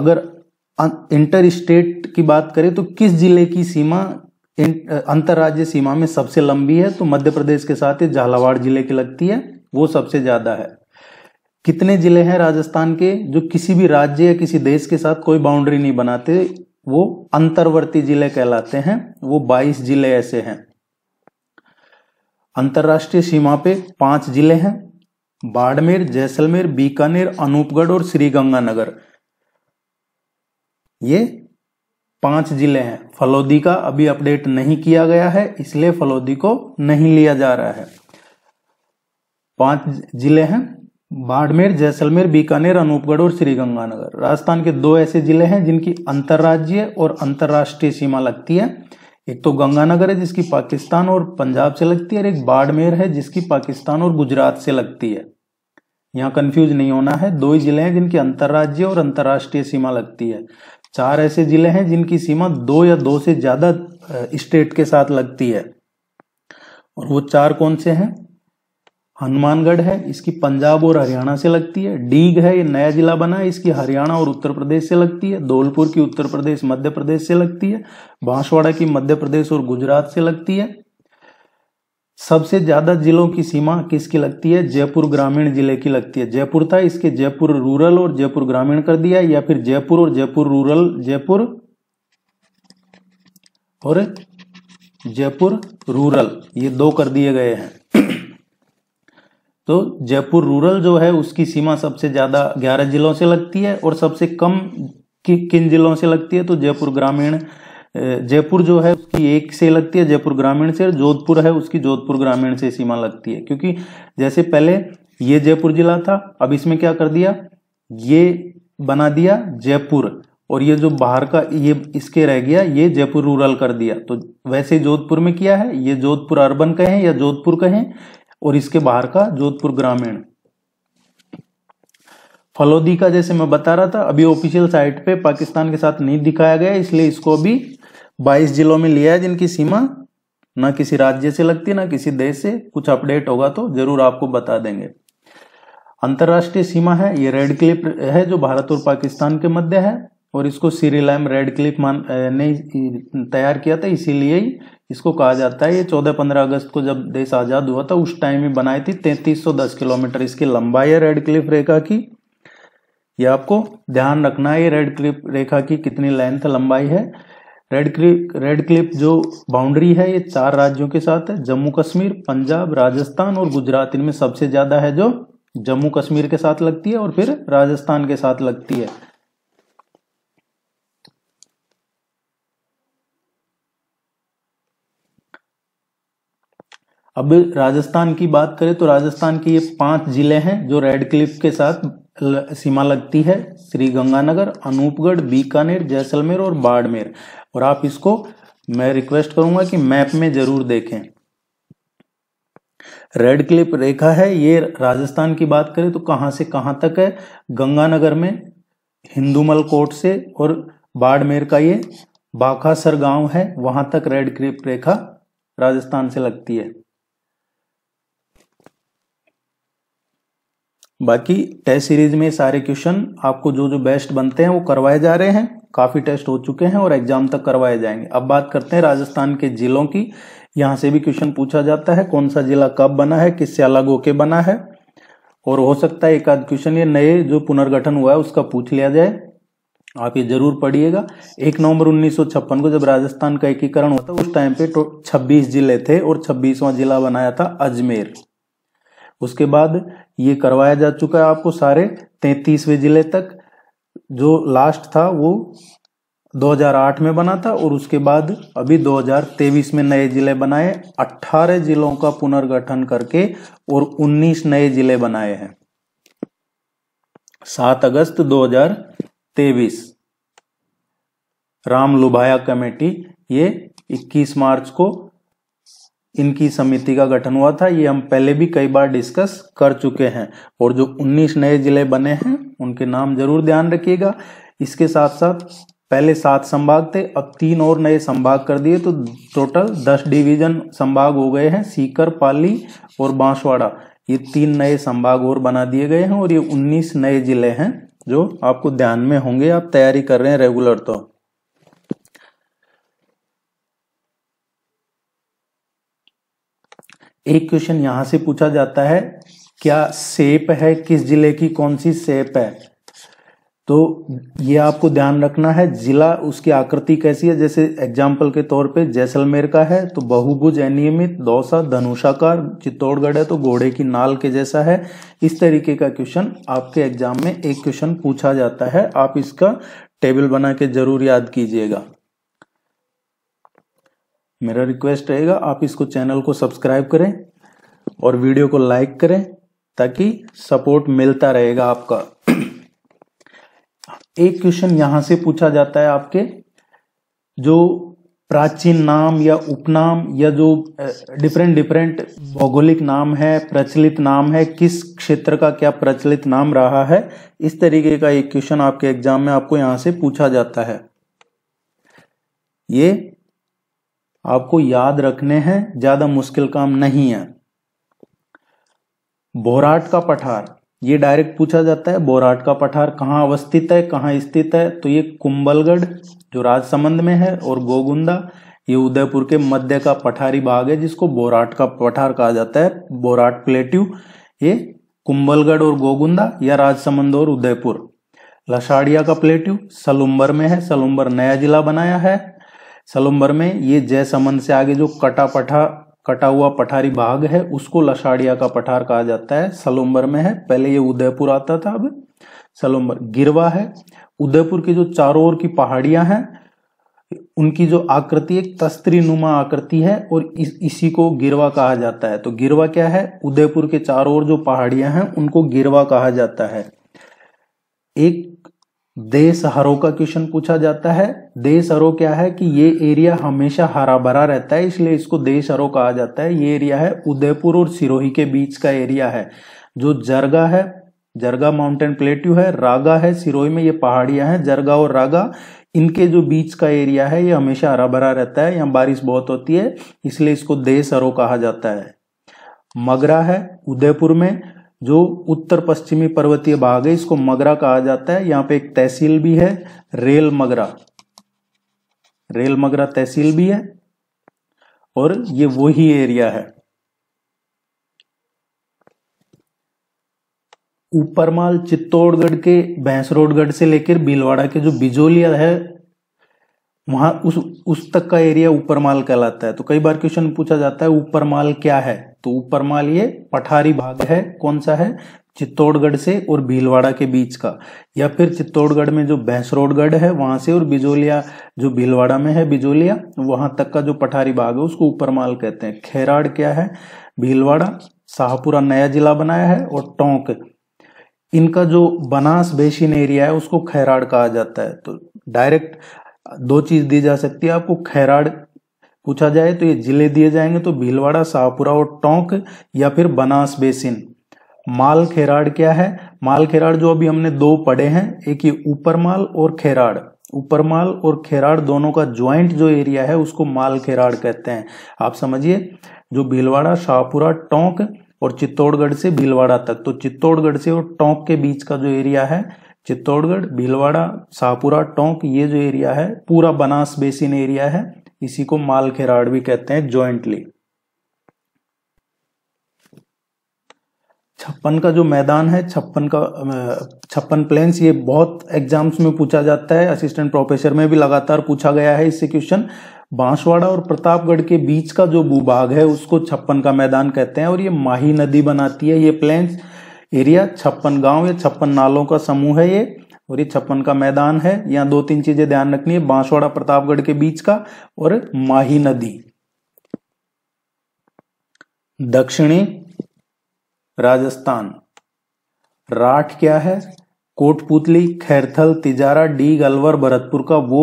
अगर अं-, इंटर स्टेट की बात करें तो किस जिले की सीमा अंतर्राज्य सीमा में सबसे लंबी है तो मध्य प्रदेश के साथ झालावाड़ जिले की लगती है वो सबसे ज्यादा है कितने जिले हैं राजस्थान के जो किसी भी राज्य या किसी देश के साथ कोई बाउंड्री नहीं बनाते वो अंतर्वर्ती जिले कहलाते हैं वो 22 जिले ऐसे हैं अंतर्राष्ट्रीय सीमा पे पांच जिले हैं बाड़मेर जैसलमेर बीकानेर अनूपगढ़ और श्रीगंगानगर ये पांच जिले हैं फलौदी का अभी अपडेट नहीं किया गया है इसलिए फलौदी को नहीं लिया जा रहा है पांच जिले हैं बाड़मेर जैसलमेर बीकानेर अनूपगढ़ और श्रीगंगानगर राजस्थान के दो ऐसे जिले हैं जिनकी अंतर्राज्यीय और अंतर्राष्ट्रीय सीमा लगती है एक तो गंगानगर है जिसकी पाकिस्तान और पंजाब से लगती है और एक बाड़मेर है जिसकी पाकिस्तान और गुजरात से लगती है यहाँ कंफ्यूज नहीं होना है दो ही जिले हैं जिनकी अंतर्राज्यीय और अंतर्राष्ट्रीय सीमा लगती है चार ऐसे जिले हैं जिनकी सीमा दो या दो से ज्यादा स्टेट के साथ लगती है और वो चार कौन से हैं हनुमानगढ़ है इसकी पंजाब और हरियाणा से लगती है डीग है ये नया जिला बना है इसकी हरियाणा और उत्तर प्रदेश से लगती है धौलपुर की उत्तर प्रदेश मध्य प्रदेश से लगती है बांसवाड़ा की मध्य प्रदेश और गुजरात से लगती है सबसे ज्यादा जिलों की सीमा किसकी लगती है जयपुर ग्रामीण जिले की लगती है जयपुर था इसके जयपुर रूरल और जयपुर ग्रामीण कर दिया या फिर जयपुर और जयपुर रूरल जयपुर और जयपुर रूरल ये दो कर दिए गए हैं तो जयपुर रूरल जो है उसकी सीमा सबसे ज़्यादा ग्यारह जिलों से लगती है और सबसे कम कि, किन जिलों से लगती है तो जयपुर ग्रामीण जयपुर जो है उसकी एक से लगती है जयपुर ग्रामीण से जोधपुर है उसकी जोधपुर ग्रामीण से सीमा लगती है क्योंकि जैसे पहले ये जयपुर जिला था अब इसमें क्या कर दिया ये बना दिया जयपुर और ये जो बाहर का ये इसके रह गया ये जयपुर रूरल कर दिया तो वैसे जोधपुर में किया है ये जोधपुर अर्बन कहें या जोधपुर कहें और इसके बाहर का जोधपुर ग्रामीण फलोदी का जैसे मैं बता रहा था अभी ऑफिशियल साइट पे पाकिस्तान के साथ नहीं दिखाया गया इसलिए इसको अभी 22 जिलों में लिया है जिनकी सीमा ना किसी राज्य से लगती ना किसी देश से कुछ अपडेट होगा तो जरूर आपको बता देंगे अंतर्राष्ट्रीय सीमा है ये रेड क्लिप है जो भारत और पाकिस्तान के मध्य है और इसको सीरीलाइम रेड क्लिप मान ने तैयार किया था इसीलिए इसको कहा जाता है ये चौदह पंद्रह अगस्त को जब देश आज़ाद हुआ था उस टाइम ही बनाई थी 3310 किलोमीटर इसकी लंबाई है रेड क्लिफ रेखा की ये आपको ध्यान रखना है ये रेड क्लिफ रेखा की कितनी लेंथ लंबाई है रेड क्लिप रेड क्लिप जो बाउंड्री है ये चार राज्यों के साथ है जम्मू कश्मीर पंजाब राजस्थान और गुजरात इनमें सबसे ज़्यादा है जो जम्मू कश्मीर के साथ लगती है और फिर राजस्थान के साथ लगती है अब राजस्थान की बात करें तो राजस्थान के ये पांच जिले हैं जो रेड क्लिफ के साथ सीमा लगती है श्री गंगानगर अनूपगढ़ बीकानेर जैसलमेर और बाड़मेर और आप इसको मैं रिक्वेस्ट करूंगा कि मैप में जरूर देखें रेड क्लिप रेखा है ये राजस्थान की बात करें तो कहां से कहां तक है गंगानगर में हिंदूमल कोट से और बाड़मेर का ये बाखासर गांव है वहां तक रेड क्लिप रेखा राजस्थान से लगती है बाकी टेस्ट सीरीज में सारे क्वेश्चन आपको जो जो बेस्ट बनते हैं वो करवाए जा रहे हैं काफ़ी टेस्ट हो चुके हैं और एग्जाम तक करवाए जाएंगे अब बात करते हैं राजस्थान के जिलों की यहाँ से भी क्वेश्चन पूछा जाता है कौन सा जिला कब बना है किससे अलग होके बना है और हो सकता है एक आध क्वेश्चन ये नए जो पुनर्गठन हुआ है उसका पूछ लिया जाए आप ये जरूर पढ़िएगा एक नवंबर उन्नीस को जब राजस्थान का एकीकरण हुआ था उस टाइम पे तो 26 जिले थे और 26वां जिला बनाया था अजमेर उसके बाद ये करवाया जा चुका है आपको सारे तैतीसवें जिले तक जो लास्ट था वो 2008 में बना था और उसके बाद अभी 2023 में नए जिले बनाए 18 जिलों का पुनर्गठन करके और 19 नए जिले बनाए हैं 7 अगस्त 2023 राम लुभाया कमेटी ये 21 मार्च को इनकी समिति का गठन हुआ था ये हम पहले भी कई बार डिस्कस कर चुके हैं और जो 19 नए जिले बने हैं उनके नाम जरूर ध्यान रखिएगा इसके साथ साथ पहले सात संभाग थे अब तीन और नए संभाग कर दिए तो टोटल दस डिवीजन संभाग हो गए हैं सीकर पाली और बांसवाड़ा ये तीन नए संभाग और बना दिए गए हैं और ये 19 नए जिले हैं जो आपको ध्यान में होंगे आप तैयारी कर रहे हैं रेगुलर तो एक क्वेश्चन यहां से पूछा जाता है क्या सेप है किस जिले की कौन सी सेप है तो ये आपको ध्यान रखना है जिला उसकी आकृति कैसी है जैसे एग्जाम्पल के तौर पे जैसलमेर का है तो बहुभुज अनियमित दौसा धनुषाकार चित्तौड़गढ़ है तो घोड़े की नाल के जैसा है इस तरीके का क्वेश्चन आपके एग्जाम में एक क्वेश्चन पूछा जाता है आप इसका टेबल बना के जरूर याद कीजिएगा मेरा रिक्वेस्ट रहेगा आप इसको चैनल को सब्सक्राइब करें और वीडियो को लाइक करें ताकि सपोर्ट मिलता रहेगा आपका एक क्वेश्चन यहां से पूछा जाता है आपके जो प्राचीन नाम या उपनाम या जो डिफरेंट डिफरेंट भौगोलिक नाम है प्रचलित नाम है किस क्षेत्र का क्या प्रचलित नाम रहा है इस तरीके का एक क्वेश्चन आपके एग्जाम में आपको यहां से पूछा जाता है ये आपको याद रखने हैं ज्यादा मुश्किल काम नहीं है बोराट का पठार ये डायरेक्ट पूछा जाता है बोराट का पठार कहाँ अवस्थित है कहाँ स्थित है तो ये कुंबलगढ़ जो राजसमंद में है और गोगुंदा ये उदयपुर के मध्य का पठारी भाग है जिसको बोराट का पठार कहा जाता है बोराट प्लेट्यू ये कुंबलगढ़ और गोगुंदा या राजसमंद और उदयपुर लसाड़िया का प्लेट्यू सलुम्बर में है सलुम्बर नया जिला बनाया है सलम्बर में ये जय संबंध से आगे जो कटा पठा कटा हुआ पठारी भाग है उसको लसाड़िया का पठार कहा जाता है सलम्बर में है पहले ये उदयपुर आता था अब सलम्बर गिरवा है उदयपुर की जो चारों ओर की पहाड़ियां हैं उनकी जो आकृति एक तस्त्री नुमा आकृति है और इस, इसी को गिरवा कहा जाता है तो गिरवा क्या है उदयपुर के चारों ओर जो पहाड़ियां हैं उनको गिरवा कहा जाता है एक देश हरों का क्वेश्चन पूछा जाता है देश हरो क्या है कि ये एरिया हमेशा हरा भरा रहता है इसलिए इसको देश हरो कहा जाता है ये एरिया है उदयपुर और सिरोही के बीच का एरिया है जो जरगा है जरगा माउंटेन प्लेट्यू है रागा है सिरोही में ये पहाड़ियां हैं जरगा और रागा इनके जो बीच का एरिया है ये हमेशा हरा भरा रहता है यहाँ बारिश बहुत होती है इसलिए इसको देश हरो कहा जाता है मगरा है उदयपुर में जो उत्तर पश्चिमी पर्वतीय भाग है इसको मगरा कहा जाता है यहाँ पे एक तहसील भी है रेल मगरा रेल मगरा तहसील भी है और ये वही एरिया है ऊपरमाल चित्तौड़गढ़ के भैंसरोडगढ़ से लेकर बिलवाड़ा के जो बिजोलिया है वहां उस उस तक का एरिया ऊपर माल कहलाता है तो कई बार क्वेश्चन पूछा जाता है ऊपर माल क्या है तो ऊपर माल ये पठारी भाग है कौन सा है चित्तौड़गढ़ से और भीलवाड़ा के बीच का या फिर चित्तौड़गढ़ में जो भैंसरोडगढ़ है वहां से और बिजोलिया जो भीलवाड़ा में है बिजोलिया वहां तक का जो पठारी भाग है उसको ऊपर माल कहते हैं खैराड़ क्या है भीलवाड़ा शाहपुरा नया जिला बनाया है और टोंक इनका जो बनास बेसिन एरिया है उसको खैराड़ कहा जाता है तो डायरेक्ट दो चीज दी जा सकती है आपको खैराड़ पूछा जाए तो ये जिले दिए जाएंगे तो भीलवाड़ा शाहपुरा और टोंक या फिर बनास बेसिन माल खेराड़ क्या है माल खेराड़ जो अभी हमने दो पढ़े हैं एक ये ऊपर माल और खेराड़ ऊपर माल और खेराड़ दोनों का ज्वाइंट जो एरिया है उसको माल खेराड़ कहते हैं आप समझिए जो भीलवाड़ा शाहपुरा टोंक और चित्तौड़गढ़ से भीलवाड़ा तक तो चित्तौड़गढ़ से और टोंक के बीच का जो एरिया है चित्तौड़गढ़ भीलवाड़ा शाहपुरा टोंक ये जो एरिया है पूरा बनास बेसिन एरिया है इसी को मालखेराड़ भी कहते हैं ज्वाइंटली छप्पन का जो मैदान है छप्पन का छप्पन प्लेन्स ये बहुत एग्जाम्स में पूछा जाता है असिस्टेंट प्रोफेसर में भी लगातार पूछा गया है इससे क्वेश्चन बांसवाड़ा और प्रतापगढ़ के बीच का जो भूभाग है उसको छप्पन का मैदान कहते हैं और ये माही नदी बनाती है ये प्लेन्स एरिया छप्पन गांव या छप्पन नालों का समूह है ये और ये छप्पन का मैदान है यहाँ दो तीन चीजें ध्यान रखनी है बांसवाड़ा प्रतापगढ़ के बीच का और माही नदी दक्षिणी राजस्थान राठ क्या है कोटपुतली खैरथल तिजारा डीग अलवर भरतपुर का वो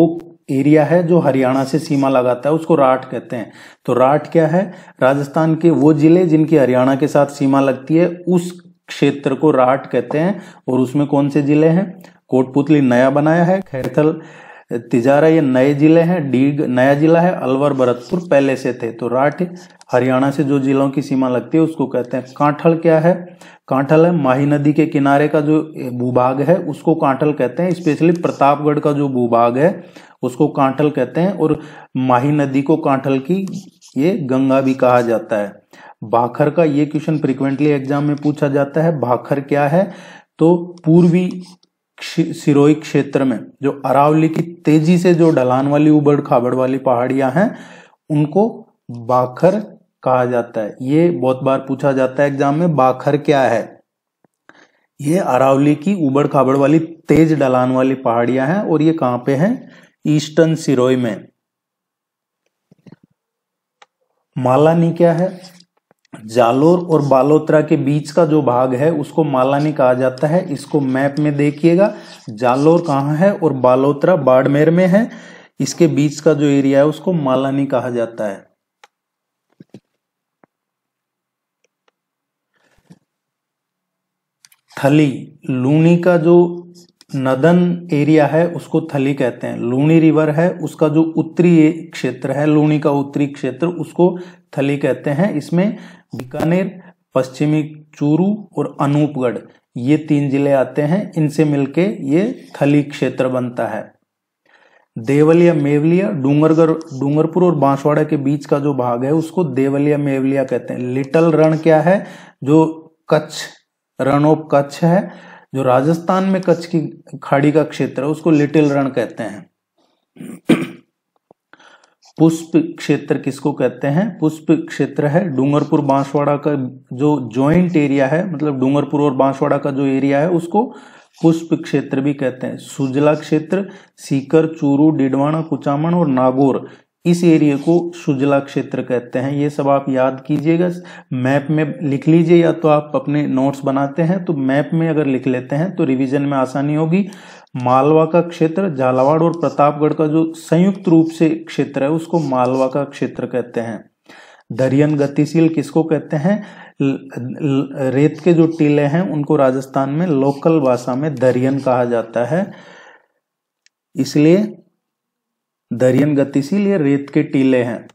एरिया है जो हरियाणा से सीमा लगाता है उसको राठ कहते हैं तो राठ क्या है राजस्थान के वो जिले जिनकी हरियाणा के साथ सीमा लगती है उस क्षेत्र को राहट कहते हैं और उसमें कौन से जिले हैं कोटपुतली नया बनाया है खैरथल तिजारा ये नए जिले हैं डीग नया जिला है अलवर भरतपुर पहले से थे तो राठ हरियाणा से जो जिलों की सीमा लगती है उसको कहते हैं कांठल क्या है कांठल है माही नदी के किनारे का जो भूभाग है उसको कांठल कहते हैं स्पेशली प्रतापगढ़ का जो भूभाग है उसको कांठल कहते हैं और माही नदी को कांठल की ये गंगा भी कहा जाता है भाखर का ये क्वेश्चन फ्रिक्वेंटली एग्जाम में पूछा जाता है भाखर क्या है तो पूर्वी सिरोही क्षेत्र में जो अरावली की तेजी से जो ढलान वाली उबड़ खाबड़ वाली पहाड़ियां हैं उनको बाखर कहा जाता है ये बहुत बार पूछा जाता है एग्जाम में बाखर क्या है ये अरावली की उबड़ खाबड़ वाली तेज ढलान वाली पहाड़ियां हैं और ये कहां पे हैं ईस्टर्न सिरोही में मालानी क्या है जालोर और बालोतरा के बीच का जो भाग है उसको मालानी कहा जाता है इसको मैप में देखिएगा जालोर कहाँ है और बालोतरा बाड़मेर में है इसके बीच का जो एरिया है उसको मालानी कहा जाता है थली लूनी का जो नदन एरिया है उसको थली कहते हैं लूनी रिवर है उसका जो उत्तरी क्षेत्र है लूनी का उत्तरी क्षेत्र उसको थली कहते हैं इसमें बीकानेर पश्चिमी चूरू और अनूपगढ़ ये तीन जिले आते हैं इनसे मिलके ये थली क्षेत्र बनता है देवलिया मेवलिया डूंगरगढ़ डूंगरपुर और बांसवाड़ा के बीच का जो भाग है उसको देवलिया मेवलिया कहते हैं लिटल रण क्या है जो कच्छ रण ऑफ कच्छ है जो राजस्थान में कच्छ की खाड़ी का क्षेत्र है उसको लिटिल रण कहते हैं पुष्प क्षेत्र किसको कहते हैं पुष्प क्षेत्र है डूंगरपुर बांसवाड़ा का जो ज्वाइंट एरिया है मतलब डूंगरपुर और बांसवाड़ा का जो एरिया है उसको पुष्प क्षेत्र भी कहते हैं सुजला क्षेत्र सीकर चूरू डिडवाणा कुचामन और नागौर इस एरिया को सुजला क्षेत्र कहते हैं ये सब आप याद कीजिएगा मैप में लिख लीजिए या तो आप अपने नोट्स बनाते हैं तो मैप में अगर लिख लेते हैं तो रिवीजन में आसानी होगी मालवा का क्षेत्र झालावाड़ और प्रतापगढ़ का जो संयुक्त रूप से क्षेत्र है उसको मालवा का क्षेत्र कहते हैं धरियन गतिशील किसको कहते हैं रेत के जो टीले हैं उनको राजस्थान में लोकल भाषा में धरियन कहा जाता है इसलिए धरियन गतिशील ये रेत के टीले हैं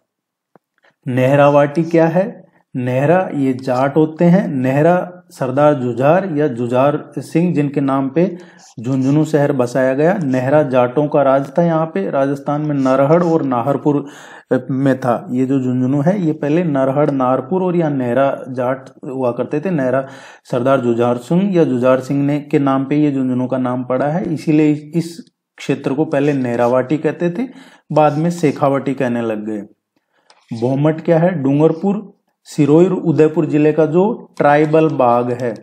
नेहरावाटी क्या है नेहरा ये जाट होते हैं नेहरा सरदार जुझार या जुझार सिंह जिनके नाम पे झुंझुनू शहर बसाया गया नेहरा जाटों का राज था यहाँ पे राजस्थान में नरहड़ और नाहरपुर में था ये जो झुंझुनू है ये पहले नरहड़ नाहरपुर और यहाँ नेहरा जाट हुआ करते थे नेहरा सरदार जुझार सिंह या जुझार सिंह ने के नाम पे ये झुंझुनू का नाम पड़ा है इसीलिए इस क्षेत्र को पहले नेहरावाटी कहते थे बाद में शेखावाटी कहने लग गए बोहमट क्या है डूंगरपुर सिरोही उदयपुर जिले का जो ट्राइबल बाग है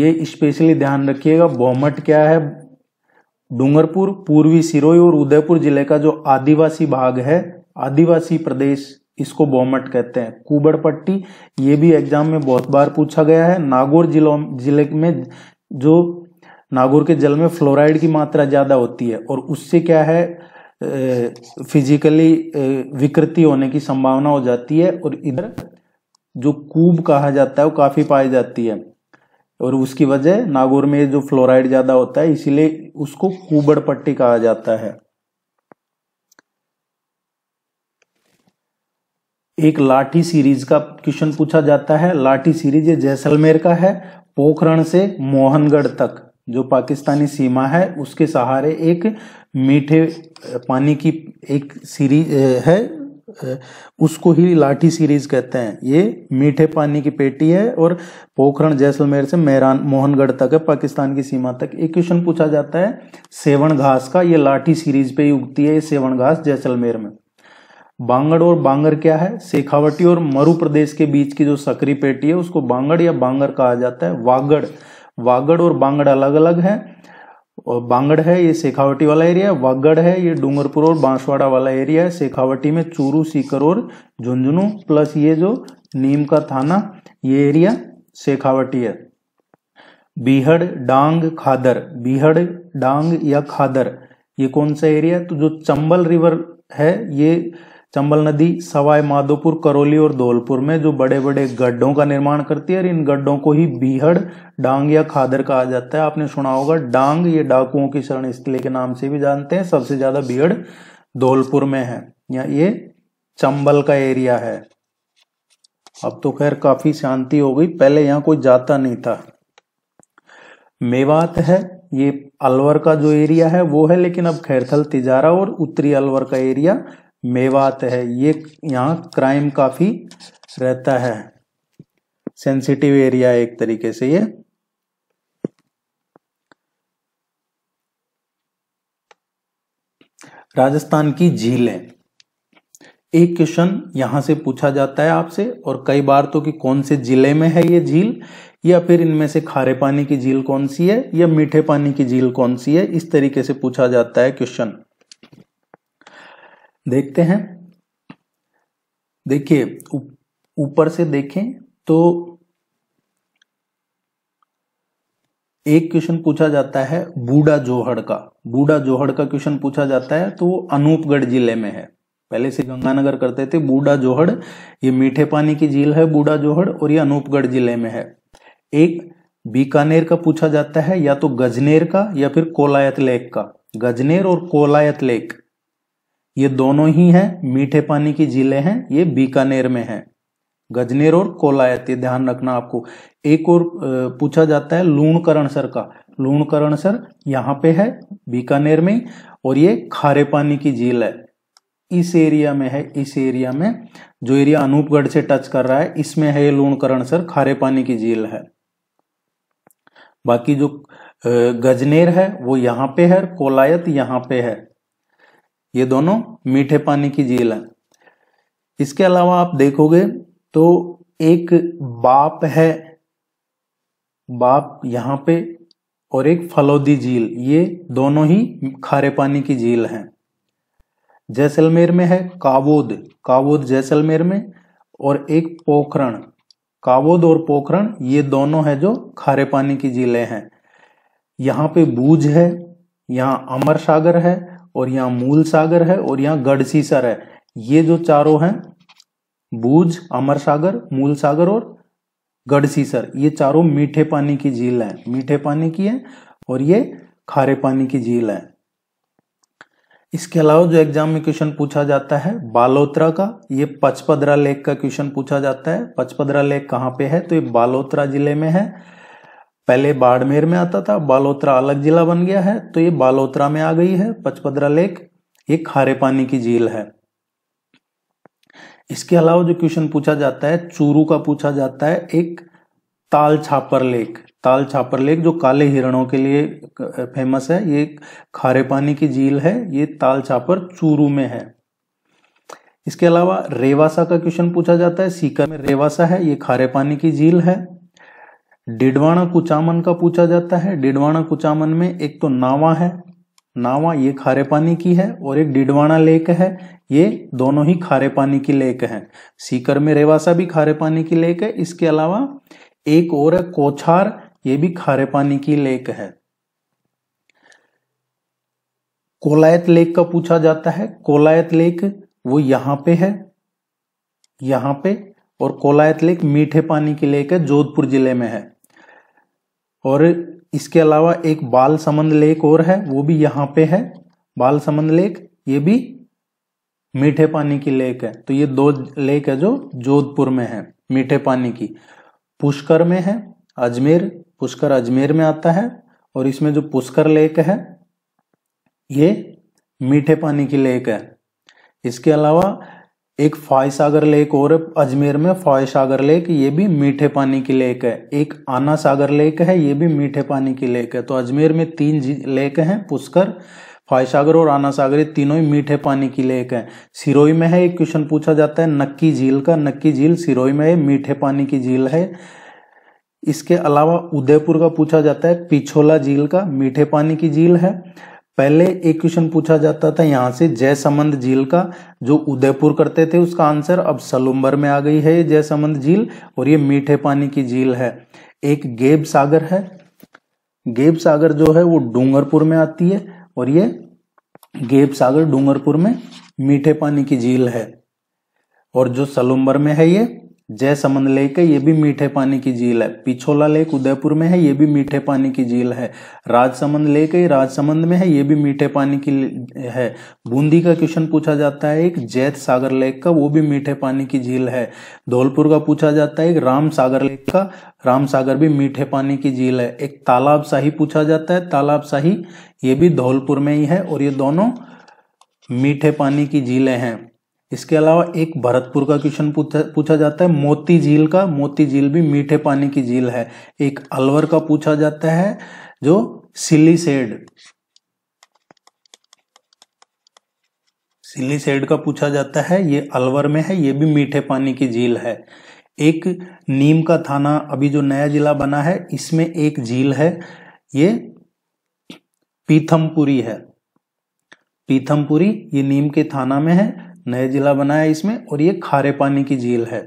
ये स्पेशली ध्यान रखिएगा बोमट क्या है डूंगरपुर पूर्वी सिरोही और उदयपुर जिले का जो आदिवासी भाग है आदिवासी प्रदेश इसको बोमट कहते हैं कुबड़पट्टी ये भी एग्जाम में बहुत बार पूछा गया है नागौर जिलों जिले में जो नागौर के जल में फ्लोराइड की मात्रा ज्यादा होती है और उससे क्या है फिजिकली विकृति होने की संभावना हो जाती है और इधर जो कूब कहा जाता है वो काफ़ी पाई जाती है और उसकी वजह नागौर में जो फ्लोराइड ज़्यादा होता है इसीलिए उसको कूबड़ पट्टी कहा जाता है एक लाठी सीरीज का क्वेश्चन पूछा जाता है लाठी सीरीज ये जैसलमेर का है पोखरण से मोहनगढ़ तक जो पाकिस्तानी सीमा है उसके सहारे एक मीठे पानी की एक सीरीज है उसको ही लाठी सीरीज कहते हैं ये मीठे पानी की पेटी है और पोखरण जैसलमेर से मेहरान मोहनगढ़ तक है पाकिस्तान की सीमा तक एक क्वेश्चन पूछा जाता है सेवन घास का ये लाठी सीरीज पे ही उगती है ये सेवन घास जैसलमेर में बांगड़ और बांगर क्या है शेखावटी और मरु प्रदेश के बीच की जो सकरी पेटी है उसको बांगड़ या बांगर कहा जाता है वागड़ वागड़ और बांगड़ अलग अलग है और बांगड़ है ये शेखावटी वाला एरिया वागड़ है ये डूंगरपुर और बांसवाड़ा वाला एरिया है शेखावटी में चूरू सीकर और झुंझुनू प्लस ये जो नीम का थाना ये एरिया शेखावटी है बीहड़ डांग खादर बीहड़ डांग या खादर ये कौन सा एरिया तो जो चंबल रिवर है ये चंबल नदी सवाई माधोपुर करौली और धौलपुर में जो बड़े बड़े गड्ढों का निर्माण करती है और इन गड्ढों को ही बीहड़ डांग या खादर कहा जाता है आपने सुना होगा डांग ये डाकुओं की शरण स्थली के नाम से भी जानते हैं सबसे ज्यादा बीहड़ धौलपुर में है या ये चंबल का एरिया है अब तो खैर काफी शांति हो गई पहले यहाँ कोई जाता नहीं था मेवात है ये अलवर का जो एरिया है वो है लेकिन अब खैरथल तिजारा और उत्तरी अलवर का एरिया मेवात है ये यहाँ क्राइम काफ़ी रहता है सेंसिटिव एरिया एक तरीके से ये राजस्थान की झीलें एक क्वेश्चन यहां से पूछा जाता है आपसे और कई बार तो कि कौन से जिले में है ये झील या फिर इनमें से खारे पानी की झील कौन सी है या मीठे पानी की झील कौन सी है इस तरीके से पूछा जाता है क्वेश्चन देखते हैं देखिए ऊपर से देखें तो एक क्वेश्चन पूछा जाता है बूढ़ा जोहड़ का बूढ़ा जोहड़ का क्वेश्चन पूछा जाता है तो वो अनूपगढ़ जिले में है पहले से गंगानगर करते थे बूढ़ा जोहड़ ये मीठे पानी की झील है बूढ़ा जोहड़ और ये अनूपगढ़ जिले में है एक बीकानेर का पूछा जाता है या तो गजनेर का या फिर कोलायत लेक का गजनेर और कोलायत लेक ये दोनों ही हैं मीठे पानी की झीलें हैं ये बीकानेर में है गजनेर और कोलायत ये ध्यान रखना आपको एक और पूछा जाता है लूणकरण सर का लूणकरण सर यहाँ पे है बीकानेर में और ये खारे पानी की झील है इस एरिया में है इस एरिया में जो एरिया अनूपगढ़ से टच कर रहा है इसमें है ये लूणकरण सर खारे पानी की झील है बाकी जो गजनेर है वो यहाँ पे है कोलायत यहाँ पे है ये दोनों मीठे पानी की झील है इसके अलावा आप देखोगे तो एक बाप है बाप यहां पे और एक फलौदी झील ये दोनों ही खारे पानी की झील हैं जैसलमेर में है कावोद कावोद जैसलमेर में और एक पोखरण कावोद और पोखरण ये दोनों है जो खारे पानी की झीलें हैं यहाँ पे बूज है यहाँ अमर सागर है और यहाँ मूल सागर है और यहाँ गढ़सीसर है ये जो चारों हैं भूज अमर सागर मूल सागर और गढ़सीसर ये चारों मीठे पानी की झील है मीठे पानी की है और ये खारे पानी की झील है इसके अलावा जो एग्जाम में क्वेश्चन पूछा जाता है बालोत्रा का ये पचपदरा लेक का क्वेश्चन पूछा जाता है पचपदरा लेक कहाँ पे है तो ये बालोत्रा जिले में है पहले बाड़मेर में आता था बालोतरा अलग जिला बन गया है तो ये बालोतरा में आ गई है पचपदरा लेक ये खारे पानी की झील है इसके अलावा जो क्वेश्चन पूछा जाता है चूरू का पूछा जाता है एक ताल छापर लेक ताल छापर लेक जो काले हिरणों के लिए फेमस है ये खारे पानी की झील है ये ताल छापर चूरू में है इसके अलावा रेवासा का क्वेश्चन पूछा जाता है सीकर में रेवासा है ये खारे पानी की झील है डिडवाणा कुचामन का पूछा जाता है डिडवाणा कुचामन में एक तो नावा है नावा ये खारे पानी की है और एक डिडवाणा लेक है ये दोनों ही खारे पानी की लेक है सीकर में रेवासा भी खारे पानी की लेक है इसके अलावा एक और है कोछार ये भी खारे पानी की लेक है कोलायत लेक का पूछा जाता है कोलायत लेक वो यहां पे है यहां पे और कोलायत लेक मीठे पानी की लेक है जोधपुर जिले में है और इसके अलावा एक बाल संबंध लेक और है वो भी यहाँ पे है बाल संबंध लेक ये भी मीठे पानी की लेक है तो ये दो लेक है जो जोधपुर में है मीठे पानी की पुष्कर में है अजमेर पुष्कर अजमेर में आता है और इसमें जो पुष्कर लेक है ये मीठे पानी की लेक है इसके अलावा एक सागर लेक और अजमेर में सागर लेक ये भी मीठे पानी की लेक है एक आना सागर लेक है ये भी मीठे पानी की लेक है तो अजमेर में तीन लेक हैं पुष्कर सागर और आना सागर ये तीनों ही मीठे पानी की लेक हैं सिरोई में है एक क्वेश्चन पूछा जाता है नक्की झील का नक्की झील सिरोई में है मीठे पानी की झील है इसके अलावा उदयपुर का पूछा जाता है पिछोला झील का मीठे पानी की झील है पहले एक क्वेश्चन पूछा जाता था यहाँ से जयसमंद झील का जो उदयपुर करते थे उसका आंसर अब सलुम्बर में आ गई है ये जयसमंद झील और ये मीठे पानी की झील है एक गेब सागर है गेब सागर जो है वो डूंगरपुर में आती है और ये गेब सागर डूंगरपुर में मीठे पानी की झील है और जो सलुम्बर में है ये जयसमंद लेक है ये भी मीठे पानी की झील है पिछोला लेक उदयपुर में है ये भी मीठे पानी की झील है राजसमंद लेक है राजसमंद में है ये भी मीठे पानी की है बूंदी का क्वेश्चन पूछा जाता है एक जैत सागर लेक का वो भी मीठे पानी की झील है धौलपुर का पूछा जाता है एक राम सागर लेक का राम सागर भी मीठे पानी की झील है एक तालाब शाही पूछा जाता है तालाब शाही ये भी धौलपुर में ही है और ये दोनों मीठे पानी की झीलें हैं इसके अलावा एक भरतपुर का क्वेश्चन पूछा जाता है मोती झील का मोती झील भी मीठे पानी की झील है एक अलवर का पूछा जाता है जो सिली सेड सिली सेड का पूछा जाता है ये अलवर में है ये भी मीठे पानी की झील है एक नीम का थाना अभी जो नया जिला बना है इसमें एक झील है ये पीथमपुरी है पीथमपुरी ये नीम के थाना में है नया जिला बनाया इसमें और ये खारे पानी की झील है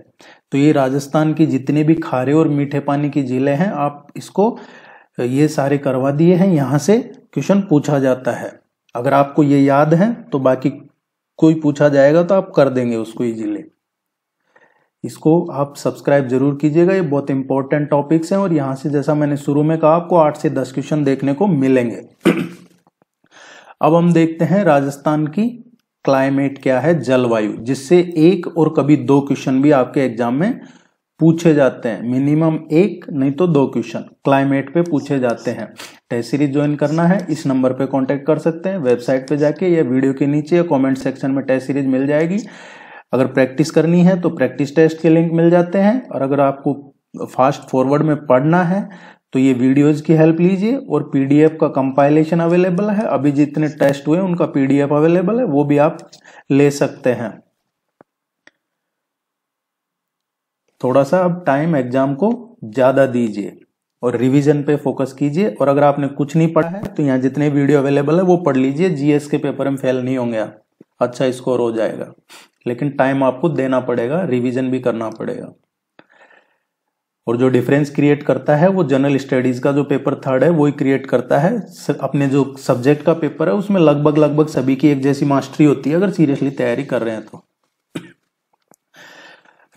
तो ये राजस्थान की जितनी भी खारे और मीठे पानी की झीलें हैं आप इसको ये सारे करवा दिए हैं यहाँ से क्वेश्चन पूछा जाता है अगर आपको ये याद है तो बाकी कोई पूछा जाएगा तो आप कर देंगे उसको ये जिले इसको आप सब्सक्राइब जरूर कीजिएगा ये बहुत इंपॉर्टेंट टॉपिक्स हैं और यहाँ से जैसा मैंने शुरू में कहा आपको आठ से दस क्वेश्चन देखने को मिलेंगे <clears throat> अब हम देखते हैं राजस्थान की क्लाइमेट क्या है जलवायु जिससे एक और कभी दो क्वेश्चन भी आपके एग्जाम में पूछे जाते हैं मिनिमम एक नहीं तो दो क्वेश्चन क्लाइमेट पे पूछे जाते हैं टेस्ट सीरीज ज्वाइन करना है इस नंबर पे कांटेक्ट कर सकते हैं वेबसाइट पे जाके या वीडियो के नीचे या कमेंट सेक्शन में टेस्ट सीरीज मिल जाएगी अगर प्रैक्टिस करनी है तो प्रैक्टिस टेस्ट के लिंक मिल जाते हैं और अगर आपको फास्ट फॉरवर्ड में पढ़ना है तो ये वीडियोज की हेल्प लीजिए और पीडीएफ का कंपाइलेशन अवेलेबल है अभी जितने टेस्ट हुए उनका पीडीएफ अवेलेबल है वो भी आप ले सकते हैं थोड़ा सा अब टाइम एग्जाम को ज़्यादा दीजिए और रिवीजन पे फोकस कीजिए और अगर आपने कुछ नहीं पढ़ा है तो यहाँ जितने वीडियो अवेलेबल है वो पढ़ लीजिए जीएस के पेपर में फेल नहीं होंगे आप अच्छा स्कोर हो जाएगा लेकिन टाइम आपको देना पड़ेगा रिवीजन भी करना पड़ेगा और जो डिफरेंस क्रिएट करता है वो जनरल स्टडीज का जो पेपर थर्ड है वो ही क्रिएट करता है अपने जो सब्जेक्ट का पेपर है उसमें लगभग लगभग सभी की एक जैसी मास्टरी होती है अगर सीरियसली तैयारी कर रहे हैं तो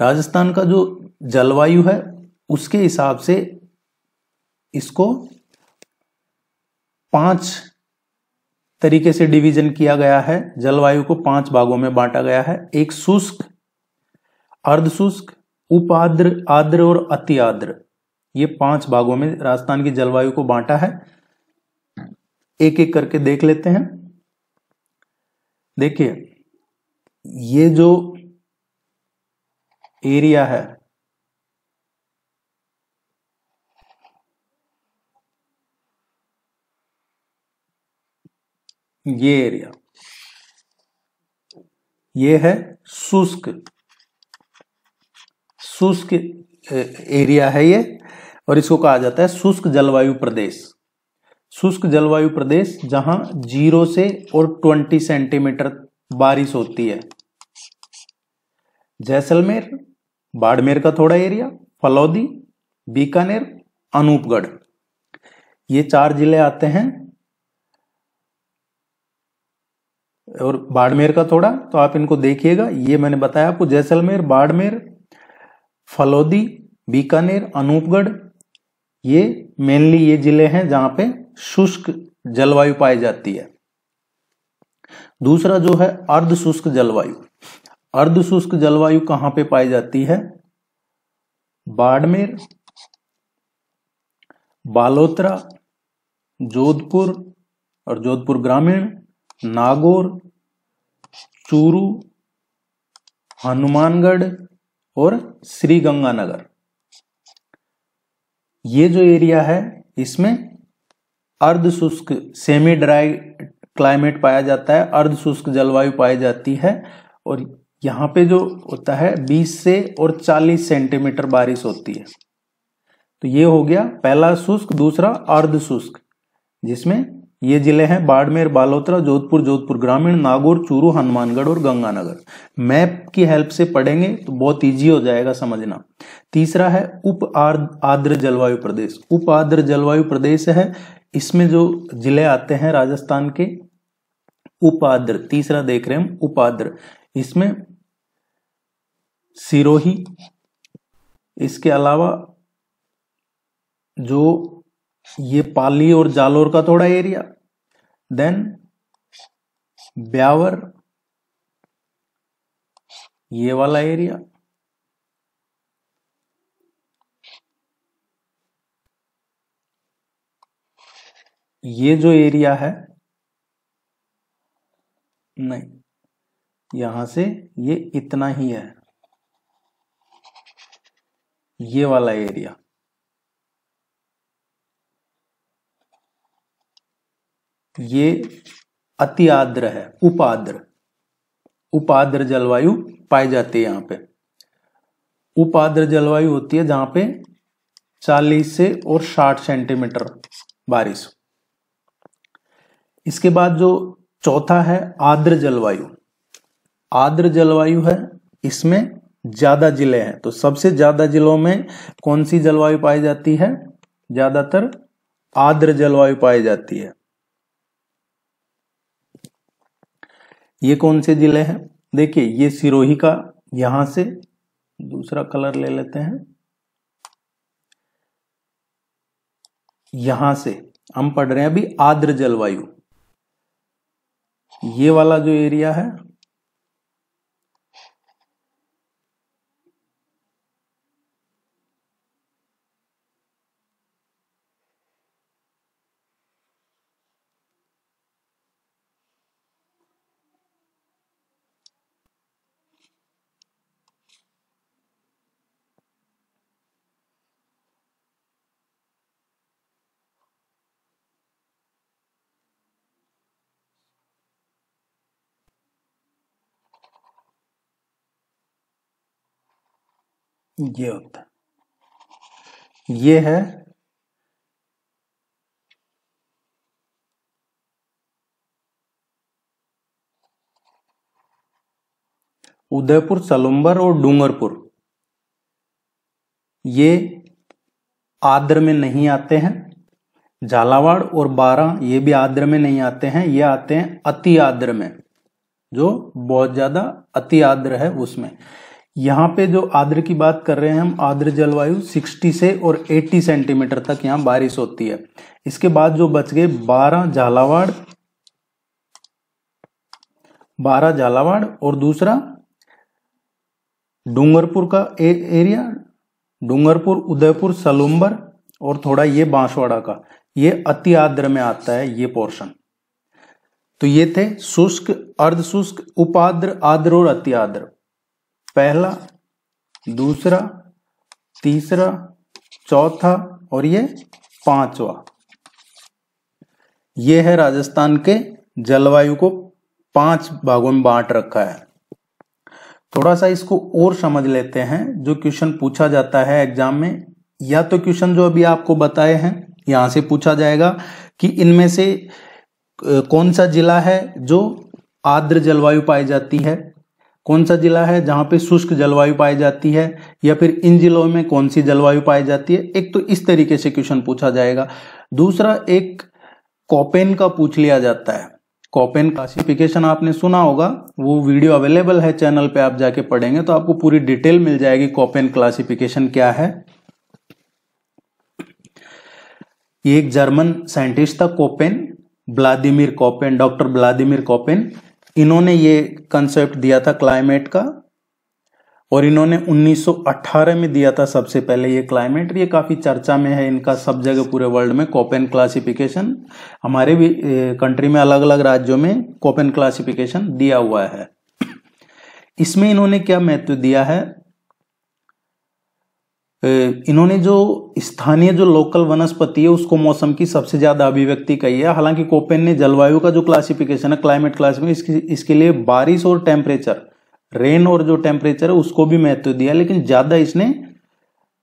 राजस्थान का जो जलवायु है उसके हिसाब से इसको पांच तरीके से डिवीजन किया गया है जलवायु को पांच भागों में बांटा गया है एक शुष्क अर्ध शुष्क उपाद्र आद्र और अति आद्र ये पांच भागों में राजस्थान की जलवायु को बांटा है एक एक करके देख लेते हैं देखिए ये जो एरिया है ये एरिया ये है शुष्क शुष्क एरिया है ये और इसको कहा जाता है शुष्क जलवायु प्रदेश शुष्क जलवायु प्रदेश जहां जीरो से और ट्वेंटी सेंटीमीटर बारिश होती है जैसलमेर बाड़मेर का थोड़ा एरिया फलौदी बीकानेर अनूपगढ़ ये चार जिले आते हैं और बाड़मेर का थोड़ा तो आप इनको देखिएगा ये मैंने बताया आपको जैसलमेर बाड़मेर फलोदी बीकानेर अनूपगढ़ ये मेनली ये जिले हैं जहां पे शुष्क जलवायु पाई जाती है दूसरा जो है अर्ध शुष्क जलवायु अर्ध शुष्क जलवायु कहां पे पाई जाती है बाड़मेर बालोतरा जोधपुर और जोधपुर ग्रामीण नागौर चूरू हनुमानगढ़ और श्री गंगानगर ये जो एरिया है इसमें अर्ध शुष्क सेमी ड्राई क्लाइमेट पाया जाता है अर्ध शुष्क जलवायु पाई जाती है और यहाँ पे जो होता है 20 से और 40 सेंटीमीटर बारिश होती है तो ये हो गया पहला शुष्क दूसरा अर्ध शुष्क जिसमें ये जिले हैं बाड़मेर बालोतरा जोधपुर जोधपुर ग्रामीण नागौर चूरू हनुमानगढ़ और गंगानगर मैप की हेल्प से पढ़ेंगे तो बहुत इजी हो जाएगा समझना तीसरा है उप आर्द्र जलवायु प्रदेश उप आर्द्र जलवायु प्रदेश है इसमें जो जिले आते हैं राजस्थान के उपाद्र तीसरा देख रहे हैं हम उपाद्र इसमें सिरोही इसके अलावा जो ये पाली और जालोर का थोड़ा एरिया देन ब्यावर ये वाला एरिया ये जो एरिया है नहीं यहां से ये इतना ही है ये वाला एरिया ये अति आर्द्र है उपाद्र उपाद्र जलवायु पाई जाती है यहां पे उपाद्र जलवायु होती है जहां पे 40 से और 60 सेंटीमीटर बारिश इसके बाद जो चौथा है आर्द्र जलवायु आर्द्र जलवायु है इसमें ज्यादा जिले हैं तो सबसे ज्यादा जिलों में कौन सी जलवायु पाई जाती है ज्यादातर आर्द्र जलवायु पाई जाती है ये कौन से जिले हैं देखिए ये सिरोही का यहां से दूसरा कलर ले लेते हैं यहां से हम पढ़ रहे हैं अभी आर्द्र जलवायु ये वाला जो एरिया है ये होता है ये है उदयपुर सलुम्बर और डूंगरपुर ये आद्र में नहीं आते हैं झालावाड़ और बारह ये भी आद्र में नहीं आते हैं ये आते हैं अति आद्र में जो बहुत ज्यादा अति आद्र है उसमें यहाँ पे जो आद्र की बात कर रहे हैं हम आद्र जलवायु 60 से और 80 सेंटीमीटर तक यहाँ बारिश होती है इसके बाद जो बच गए 12 झालावाड़ 12 झालावाड़ और दूसरा डूंगरपुर का ए, एरिया डूंगरपुर उदयपुर सलुम्बर और थोड़ा ये बांसवाड़ा का ये अति आद्र में आता है ये पोर्शन तो ये थे शुष्क अर्ध शुष्क उपाद्र आद्र और अति आद्र पहला दूसरा तीसरा चौथा और ये पांचवा ये है राजस्थान के जलवायु को पांच भागों में बांट रखा है थोड़ा सा इसको और समझ लेते हैं जो क्वेश्चन पूछा जाता है एग्जाम में या तो क्वेश्चन जो अभी आपको बताए हैं यहां से पूछा जाएगा कि इनमें से कौन सा जिला है जो आर्द्र जलवायु पाई जाती है कौन सा जिला है जहाँ पे शुष्क जलवायु पाई जाती है या फिर इन जिलों में कौन सी जलवायु पाई जाती है एक तो इस तरीके से क्वेश्चन पूछा जाएगा दूसरा एक कॉपेन का पूछ लिया जाता है कॉपेन क्लासिफिकेशन आपने सुना होगा वो वीडियो अवेलेबल है चैनल पे आप जाके पढ़ेंगे तो आपको पूरी डिटेल मिल जाएगी कॉपेन क्लासिफिकेशन क्या है ये एक जर्मन साइंटिस्ट था Koppen Vladimir Koppen doctor Vladimir Koppen इन्होंने ये कंसेप्ट दिया था क्लाइमेट का और इन्होंने 1918 में दिया था सबसे पहले ये क्लाइमेट ये काफ़ी चर्चा में है इनका सब जगह पूरे वर्ल्ड में कॉपेन क्लासिफिकेशन हमारे भी कंट्री में अलग अलग राज्यों में कॉपेन क्लासिफिकेशन दिया हुआ है इसमें इन्होंने क्या महत्व दिया है इन्होंने जो स्थानीय जो लोकल वनस्पति है उसको मौसम की सबसे ज़्यादा अभिव्यक्ति कही है हालांकि कोपेन ने जलवायु का जो क्लासिफिकेशन है क्लाइमेट क्लासिफिकेशन इसके, इसके लिए बारिश और टेम्परेचर रेन और जो टेम्परेचर है उसको भी महत्व दिया लेकिन ज़्यादा इसने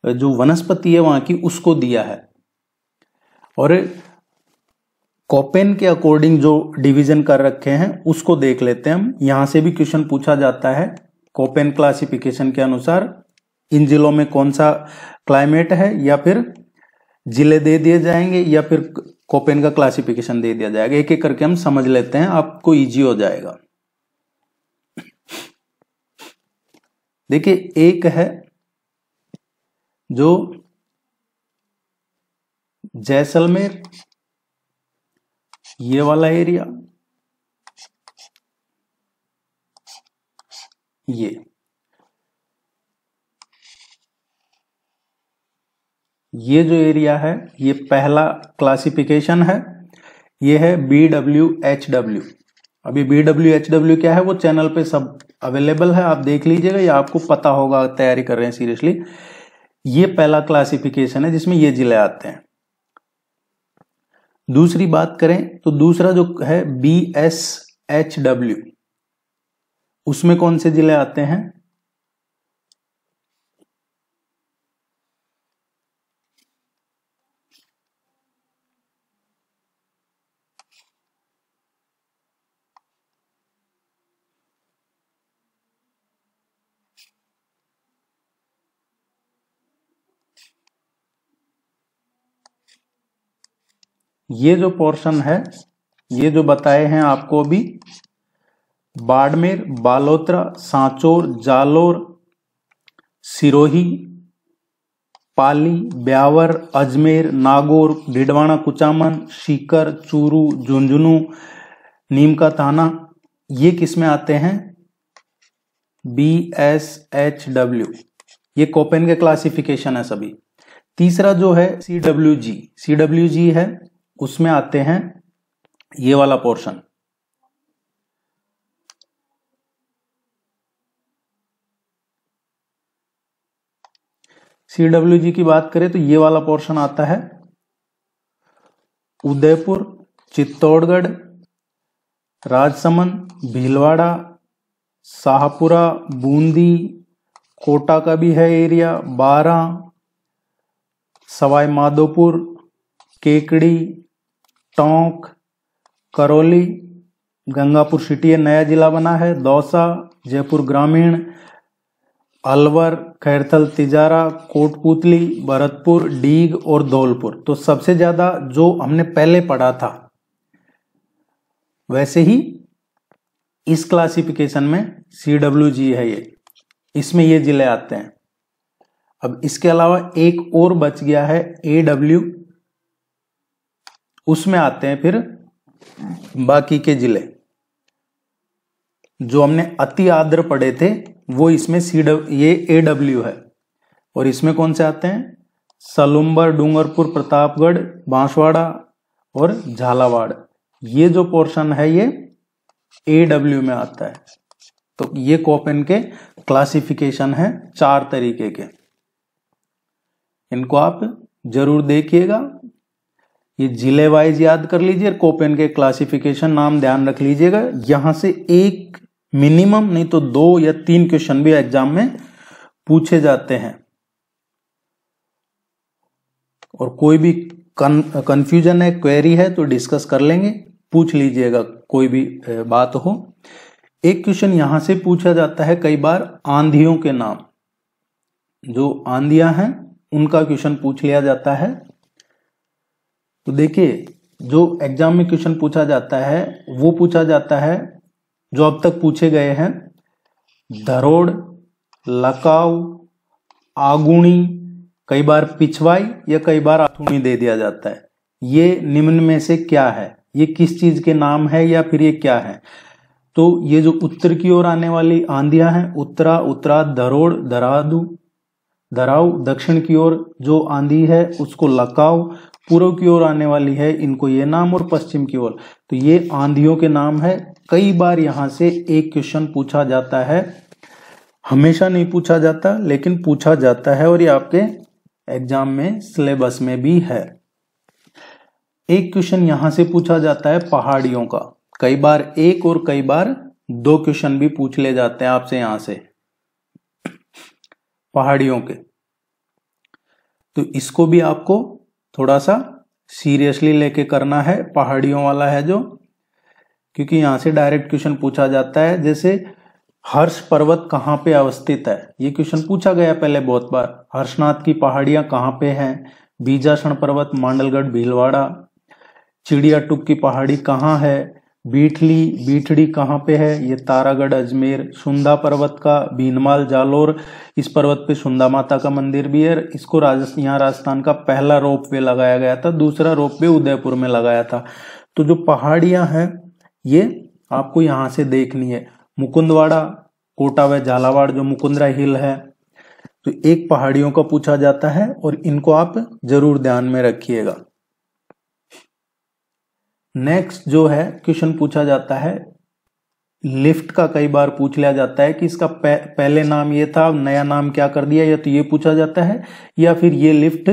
जो वनस्पति है वहाँ की उसको दिया है और कॉपेन के अकॉर्डिंग जो डिवीजन कर रखे हैं उसको देख लेते हैं हम यहाँ से भी क्वेश्चन पूछा जाता है कॉपेन क्लासिफिकेशन के अनुसार इन जिलों में कौन सा क्लाइमेट है या फिर जिले दे दिए जाएंगे या फिर कोपेन का क्लासिफिकेशन दे दिया जाएगा एक एक करके हम समझ लेते हैं आपको इजी हो जाएगा देखिए एक है जो जैसलमेर ये वाला एरिया ये ये जो एरिया है ये पहला क्लासिफिकेशन है ये है बी डब्ल्यू एच डब्ल्यू अभी बी डब्ल्यू एच डब्ल्यू क्या है वो चैनल पे सब अवेलेबल है आप देख लीजिएगा या आपको पता होगा तैयारी कर रहे हैं सीरियसली ये पहला क्लासिफिकेशन है जिसमें ये जिले आते हैं दूसरी बात करें तो दूसरा जो है बी एस एच डब्ल्यू उसमें कौन से जिले आते हैं ये जो पोर्शन है ये जो बताए हैं आपको अभी बाड़मेर बालोत्रा सांचोर जालोर सिरोही पाली ब्यावर अजमेर नागौर भिडवाणा कुचामन सीकर चूरू झुंझुनू नीम का ताना ये किस में आते हैं बी एस एच डब्ल्यू ये कोपेन के क्लासिफिकेशन है सभी तीसरा जो है C W G C W G है उसमें आते हैं ये वाला पोर्शन सी डब्ल्यू जी की बात करें तो ये वाला पोर्शन आता है उदयपुर चित्तौड़गढ़ राजसमंद भीलवाड़ा शाहपुरा बूंदी कोटा का भी है एरिया बारह सवाई माधोपुर केकड़ी टोंक करौली गंगापुर सिटी नया जिला बना है दौसा जयपुर ग्रामीण अलवर खैरथल तिजारा कोटपुतली भरतपुर डीग और धौलपुर तो सबसे ज़्यादा जो हमने पहले पढ़ा था वैसे ही इस क्लासिफिकेशन में सी डब्ल्यू जी है ये इसमें ये ज़िले आते हैं अब इसके अलावा एक और बच गया है ए डब्ल्यू उसमें आते हैं फिर बाकी के जिले जो हमने अति आर्द्र पढ़े थे वो इसमें सी ये ए डब्ल्यू है और इसमें कौन से आते हैं सलुम्बर डूंगरपुर प्रतापगढ़ बांसवाड़ा और झालावाड़ ये जो पोर्शन है ये ए डब्ल्यू में आता है तो ये कॉपन के क्लासिफिकेशन है चार तरीके के इनको आप जरूर देखिएगा ये जिले वाइज याद कर लीजिए कोपेन के क्लासिफिकेशन नाम ध्यान रख लीजिएगा यहां से एक मिनिमम नहीं तो दो या तीन क्वेश्चन भी एग्जाम में पूछे जाते हैं और कोई भी कंफ्यूजन है क्वेरी है तो डिस्कस कर लेंगे पूछ लीजिएगा कोई भी बात हो एक क्वेश्चन यहां से पूछा जाता है कई बार आंधियों के नाम जो आंधिया हैं उनका क्वेश्चन पूछ लिया जाता है तो देखिए जो एग्जाम में क्वेश्चन पूछा जाता है वो पूछा जाता है जो अब तक पूछे गए हैं धरोड़ लकाव आगुणी कई बार पिछवाई या कई बार आथुणी दे दिया जाता है ये निम्न में से क्या है ये किस चीज के नाम है या फिर ये क्या है तो ये जो उत्तर की ओर आने वाली आंधिया है उत्तरा उत्तरा धरोड़ धरादू धराव दक्षिण की ओर जो आंधी है उसको लकाव पूर्व की ओर आने वाली है इनको ये नाम और पश्चिम की ओर तो ये आंधियों के नाम है कई बार यहां से एक क्वेश्चन पूछा जाता है हमेशा नहीं पूछा जाता लेकिन पूछा जाता है और ये आपके एग्जाम में सिलेबस में भी है एक क्वेश्चन यहां से पूछा जाता है पहाड़ियों का कई बार एक और कई बार दो क्वेश्चन भी पूछ ले जाते हैं आपसे यहां से पहाड़ियों के तो इसको भी आपको थोड़ा सा सीरियसली लेके करना है पहाड़ियों वाला है जो क्योंकि यहाँ से डायरेक्ट क्वेश्चन पूछा जाता है जैसे हर्ष पर्वत कहाँ पे अवस्थित है ये क्वेश्चन पूछा गया पहले बहुत बार हर्षनाथ की पहाड़ियाँ कहाँ पे हैं बीजासन पर्वत मांडलगढ़ भीलवाड़ा चिड़िया टुक की पहाड़ी कहाँ है बीटली बीटड़ी कहाँ पे है ये तारागढ़ अजमेर सुंदा पर्वत का भीनमाल जालोर इस पर्वत पे सुंदा माता का मंदिर भी है इसको राजस्थान यहाँ राजस्थान का पहला रोप वे लगाया गया था दूसरा रोप वे उदयपुर में लगाया था तो जो पहाड़ियाँ हैं ये आपको यहाँ से देखनी है मुकुंदवाड़ा कोटा व झालावाड़ जो मुकुंदरा हिल है तो एक पहाड़ियों का पूछा जाता है और इनको आप जरूर ध्यान में रखिएगा नेक्स्ट जो है क्वेश्चन पूछा जाता है लिफ्ट का कई बार पूछ लिया जाता है कि इसका पहले नाम ये था नया नाम क्या कर दिया या तो ये पूछा जाता है या फिर ये लिफ्ट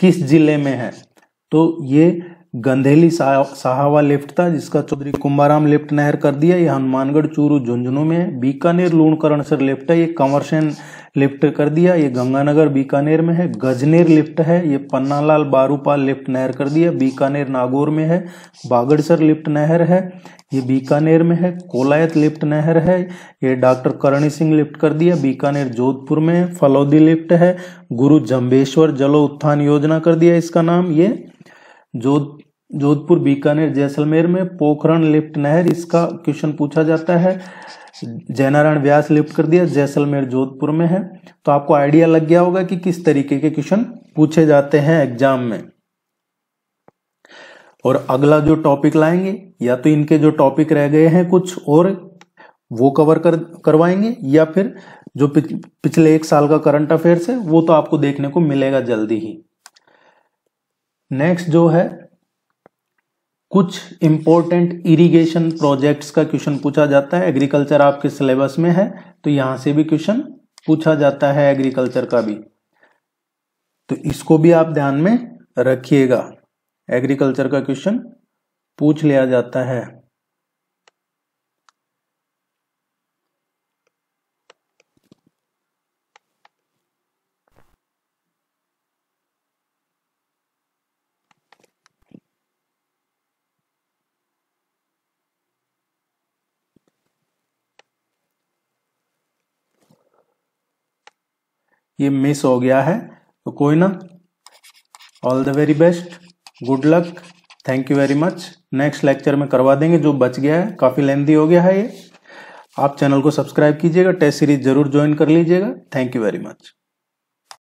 किस जिले में है तो ये गंधेली साहावा लिफ्ट था जिसका चौधरी कुंभाराम लिफ्ट नहर कर दिया ये हनुमानगढ़ चूरू झुंझुनू में बीकानेर लूणकरणसर लिफ्ट है ये कमर्शियन लिफ्ट कर दिया ये गंगानगर बीकानेर में है गजनेर लिफ्ट है ये पन्नालाल बारूपाल लिफ्ट नहर कर दिया बीकानेर नागौर में है बागड़सर लिफ्ट नहर है ये बीकानेर में है कोलायत लिफ्ट नहर है ये डॉक्टर करणी सिंह लिफ्ट कर दिया बीकानेर जोधपुर में फलौदी लिफ्ट है गुरु जम्बेश्वर जलो उत्थान योजना कर दिया इसका नाम ये जोध जोधपुर बीकानेर जैसलमेर में पोखरण लिफ्ट नहर इसका क्वेश्चन पूछा जाता है जैनारायण व्यास लिफ्ट कर दिया जैसलमेर जोधपुर में है तो आपको आइडिया लग गया होगा कि किस तरीके के क्वेश्चन पूछे जाते हैं एग्जाम में और अगला जो टॉपिक लाएंगे या तो इनके जो टॉपिक रह गए हैं कुछ और वो कवर कर करवाएंगे या फिर जो पिछ, पिछले एक साल का करंट अफेयर्स है वो तो आपको देखने को मिलेगा जल्दी ही नेक्स्ट जो है कुछ इम्पोर्टेंट इरिगेशन प्रोजेक्ट्स का क्वेश्चन पूछा जाता है एग्रीकल्चर आपके सिलेबस में है तो यहां से भी क्वेश्चन पूछा जाता है एग्रीकल्चर का भी तो इसको भी आप ध्यान में रखिएगा एग्रीकल्चर का क्वेश्चन पूछ लिया जाता है ये मिस हो गया है तो कोई ना all the very best good luck thank you very much next lecture में करवा देंगे जो बच गया है काफ़ी लेंदी हो गया है ये आप चैनल को सब्सक्राइब कीजिएगा टेस्ट सीरीज जरूर ज्वाइन कर लीजिएगा थैंक यू वेरी मच